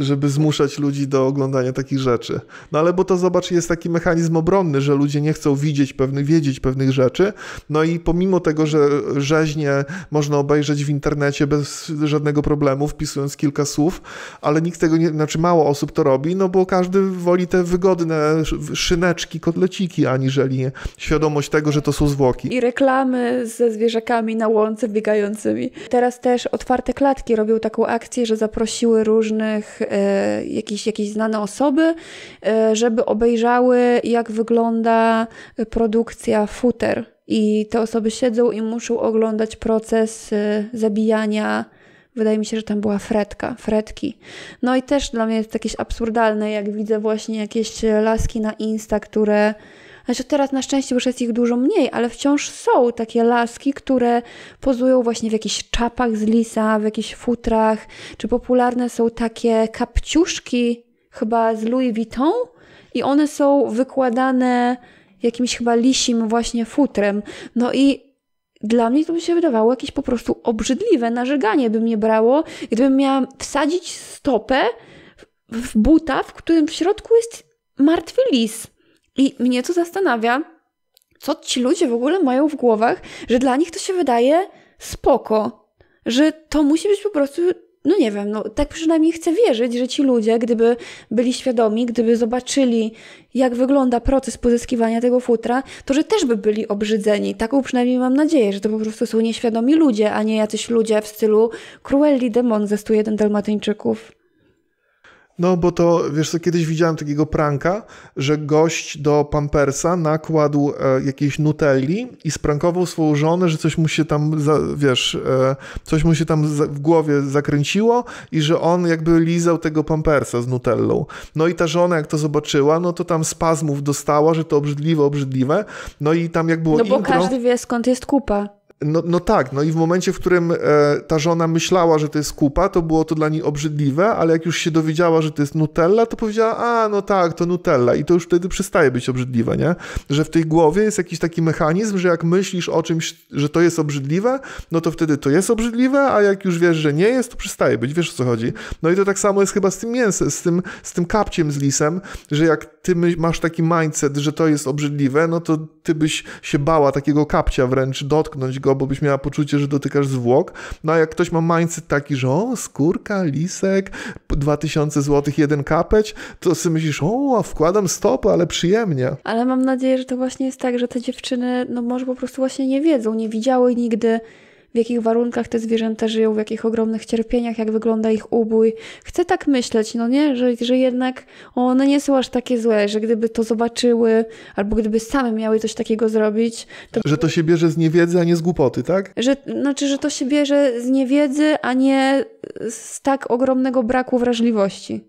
żeby zmuszać ludzi do oglądania takich rzeczy. No ale bo to zobacz, jest taki mechanizm obronny, że ludzie nie chcą widzieć pewnych, wiedzieć pewnych rzeczy. No i pomimo tego, że rzeźnie można obejrzeć w internecie bez żadnego problemu, wpisując kilka słów, ale nikt tego nie, znaczy mało osób to robi, no bo każdy woli te wygodne szyneczki, kotleciki, aniżeli świadomość tego, że to są zwłoki. I reklamy ze zwierzakami na łące biegającymi. Teraz też otwarte klatki robią taką akcję, że zaprosiły różnych znanych, e, jakiejś, znane osoby, e, żeby obejrzały, jak wygląda produkcja futer. I te osoby siedzą i muszą oglądać proces e, zabijania wydaje mi się, że tam była fretka, fretki. No i też dla mnie jest jakieś absurdalne, jak widzę właśnie jakieś laski na Insta, które znaczy teraz na szczęście już jest ich dużo mniej, ale wciąż są takie laski, które pozują właśnie w jakichś czapach z lisa, w jakichś futrach, czy popularne są takie kapciuszki chyba z Louis Vuitton i one są wykładane jakimś chyba lisim właśnie futrem. No i dla mnie to by się wydawało jakieś po prostu obrzydliwe, narzeganie by mnie brało, gdybym miała wsadzić stopę w buta, w którym w środku jest martwy lis. I mnie to zastanawia, co ci ludzie w ogóle mają w głowach, że dla nich to się wydaje spoko, że to musi być po prostu no nie wiem, no tak przynajmniej chcę wierzyć, że ci ludzie, gdyby byli świadomi, gdyby zobaczyli, jak wygląda proces pozyskiwania tego futra, to że też by byli obrzydzeni. Taką przynajmniej mam nadzieję, że to po prostu są nieświadomi ludzie, a nie jacyś ludzie w stylu Cruelli demon ze ze 101 Dalmatyńczyków. No bo to, wiesz co, kiedyś widziałem takiego pranka, że gość do pampersa nakładł e, jakiejś nutelli i sprankował swoją żonę, że coś mu się tam, za, wiesz, e, coś mu się tam za, w głowie zakręciło i że on jakby lizał tego pampersa z nutellą. No i ta żona, jak to zobaczyła, no to tam spazmów dostała, że to obrzydliwe, obrzydliwe. No i tam jak było No bo intro, każdy wie skąd jest kupa. No, no tak, no i w momencie, w którym e, ta żona myślała, że to jest kupa, to było to dla niej obrzydliwe, ale jak już się dowiedziała, że to jest Nutella, to powiedziała, a no tak, to Nutella i to już wtedy przestaje być obrzydliwe, nie? Że w tej głowie jest jakiś taki mechanizm, że jak myślisz o czymś, że to jest obrzydliwe, no to wtedy to jest obrzydliwe, a jak już wiesz, że nie jest, to przestaje być, wiesz o co chodzi. No i to tak samo jest chyba z tym mięsem, z tym, z tym kapciem z lisem, że jak ty masz taki mindset, że to jest obrzydliwe, no to ty byś się bała takiego kapcia wręcz dotknąć go wszystko, bo byś miała poczucie, że dotykasz zwłok. No a jak ktoś ma mindset taki, że o, skórka, lisek, 2000 zł, jeden kapeć, to sobie myślisz, o, wkładam stopę, ale przyjemnie. Ale mam nadzieję, że to właśnie jest tak, że te dziewczyny, no może po prostu właśnie nie wiedzą, nie widziały nigdy w jakich warunkach te zwierzęta żyją, w jakich ogromnych cierpieniach, jak wygląda ich ubój. Chcę tak myśleć, no nie, że, że jednak one nie są aż takie złe, że gdyby to zobaczyły, albo gdyby same miały coś takiego zrobić. To... Że to się bierze z niewiedzy, a nie z głupoty, tak? Że, znaczy, że to się bierze z niewiedzy, a nie z tak ogromnego braku wrażliwości.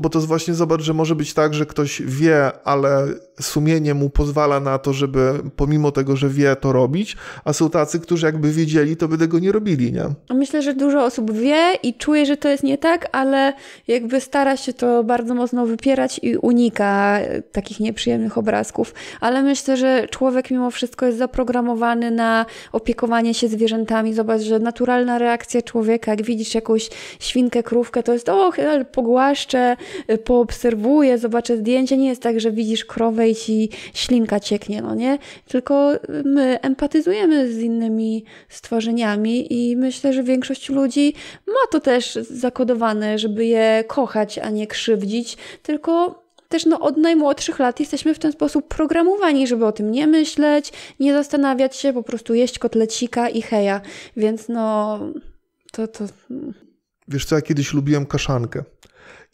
Bo to jest właśnie, zobacz, że może być tak, że ktoś wie, ale sumienie mu pozwala na to, żeby pomimo tego, że wie, to robić, a są tacy, którzy jakby wiedzieli, to by tego nie robili, nie? Myślę, że dużo osób wie i czuje, że to jest nie tak, ale jakby stara się to bardzo mocno wypierać i unika takich nieprzyjemnych obrazków. Ale myślę, że człowiek mimo wszystko jest zaprogramowany na opiekowanie się zwierzętami. Zobacz, że naturalna reakcja człowieka, jak widzisz jakąś świnkę, krówkę, to jest o, ale pogłaszczę, Y, poobserwuję, zobaczę zdjęcie, nie jest tak, że widzisz krowę i ci ślinka cieknie, no nie? Tylko my empatyzujemy z innymi stworzeniami i myślę, że większość ludzi ma to też zakodowane, żeby je kochać, a nie krzywdzić, tylko też no, od najmłodszych lat jesteśmy w ten sposób programowani, żeby o tym nie myśleć, nie zastanawiać się, po prostu jeść kotlecika i heja. Więc no, to to... Mm. Wiesz co, ja kiedyś lubiłem kaszankę.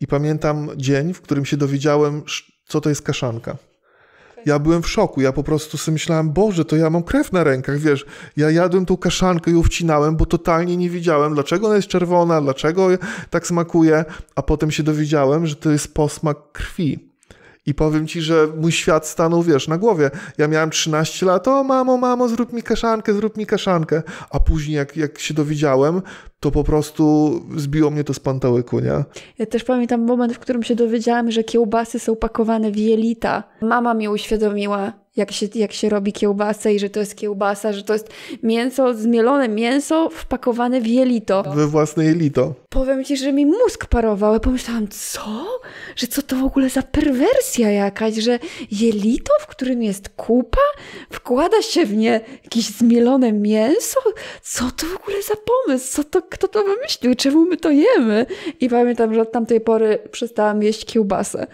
I pamiętam dzień, w którym się dowiedziałem, co to jest kaszanka. Ja byłem w szoku, ja po prostu sobie myślałem, Boże, to ja mam krew na rękach, wiesz. Ja jadłem tą kaszankę i wcinałem, bo totalnie nie wiedziałem, dlaczego ona jest czerwona, dlaczego tak smakuje, a potem się dowiedziałem, że to jest posmak krwi. I powiem ci, że mój świat stanął, wiesz, na głowie. Ja miałem 13 lat, o mamo, mamo, zrób mi kaszankę, zrób mi kaszankę. A później, jak, jak się dowiedziałem, to po prostu zbiło mnie to z pantałyku, nie? Ja też pamiętam moment, w którym się dowiedziałam, że kiełbasy są pakowane w jelita. Mama mi uświadomiła, jak się, jak się robi kiełbasę i że to jest kiełbasa, że to jest mięso, zmielone mięso wpakowane w jelito. We własne jelito. Powiem ci, że mi mózg parował. Ja pomyślałam, co? Że co to w ogóle za perwersja jakaś, że jelito, w którym jest kupa, wkłada się w nie jakieś zmielone mięso? Co to w ogóle za pomysł? Co to kto to wymyślił, czemu my to jemy? I pamiętam, że od tamtej pory przestałam jeść kiełbasę.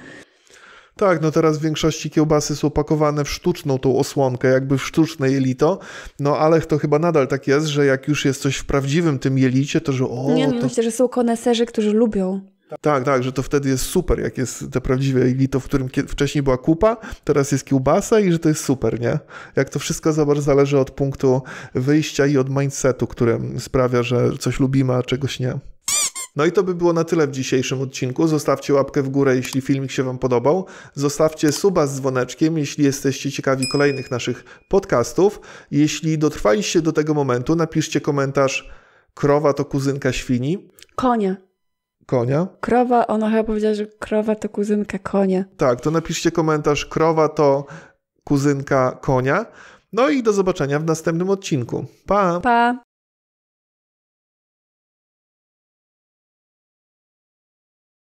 Tak, no teraz w większości kiełbasy są pakowane w sztuczną tą osłonkę, jakby w sztuczne jelito, no ale to chyba nadal tak jest, że jak już jest coś w prawdziwym tym jelicie, to że o... Nie, no to... myślę, że są koneserzy, którzy lubią. Tak, tak, że to wtedy jest super, jak jest te prawdziwe lito, w którym wcześniej była kupa, teraz jest kiełbasa i że to jest super, nie? Jak to wszystko zależy od punktu wyjścia i od mindsetu, który sprawia, że coś lubimy, a czegoś nie. No i to by było na tyle w dzisiejszym odcinku. Zostawcie łapkę w górę, jeśli filmik się Wam podobał. Zostawcie suba z dzwoneczkiem, jeśli jesteście ciekawi kolejnych naszych podcastów. Jeśli dotrwaliście do tego momentu, napiszcie komentarz krowa to kuzynka świni. Konie konia. Krowa, ona chyba powiedziała, że krowa to kuzynka konia. Tak, to napiszcie komentarz, krowa to kuzynka konia. No i do zobaczenia w następnym odcinku. Pa! Pa!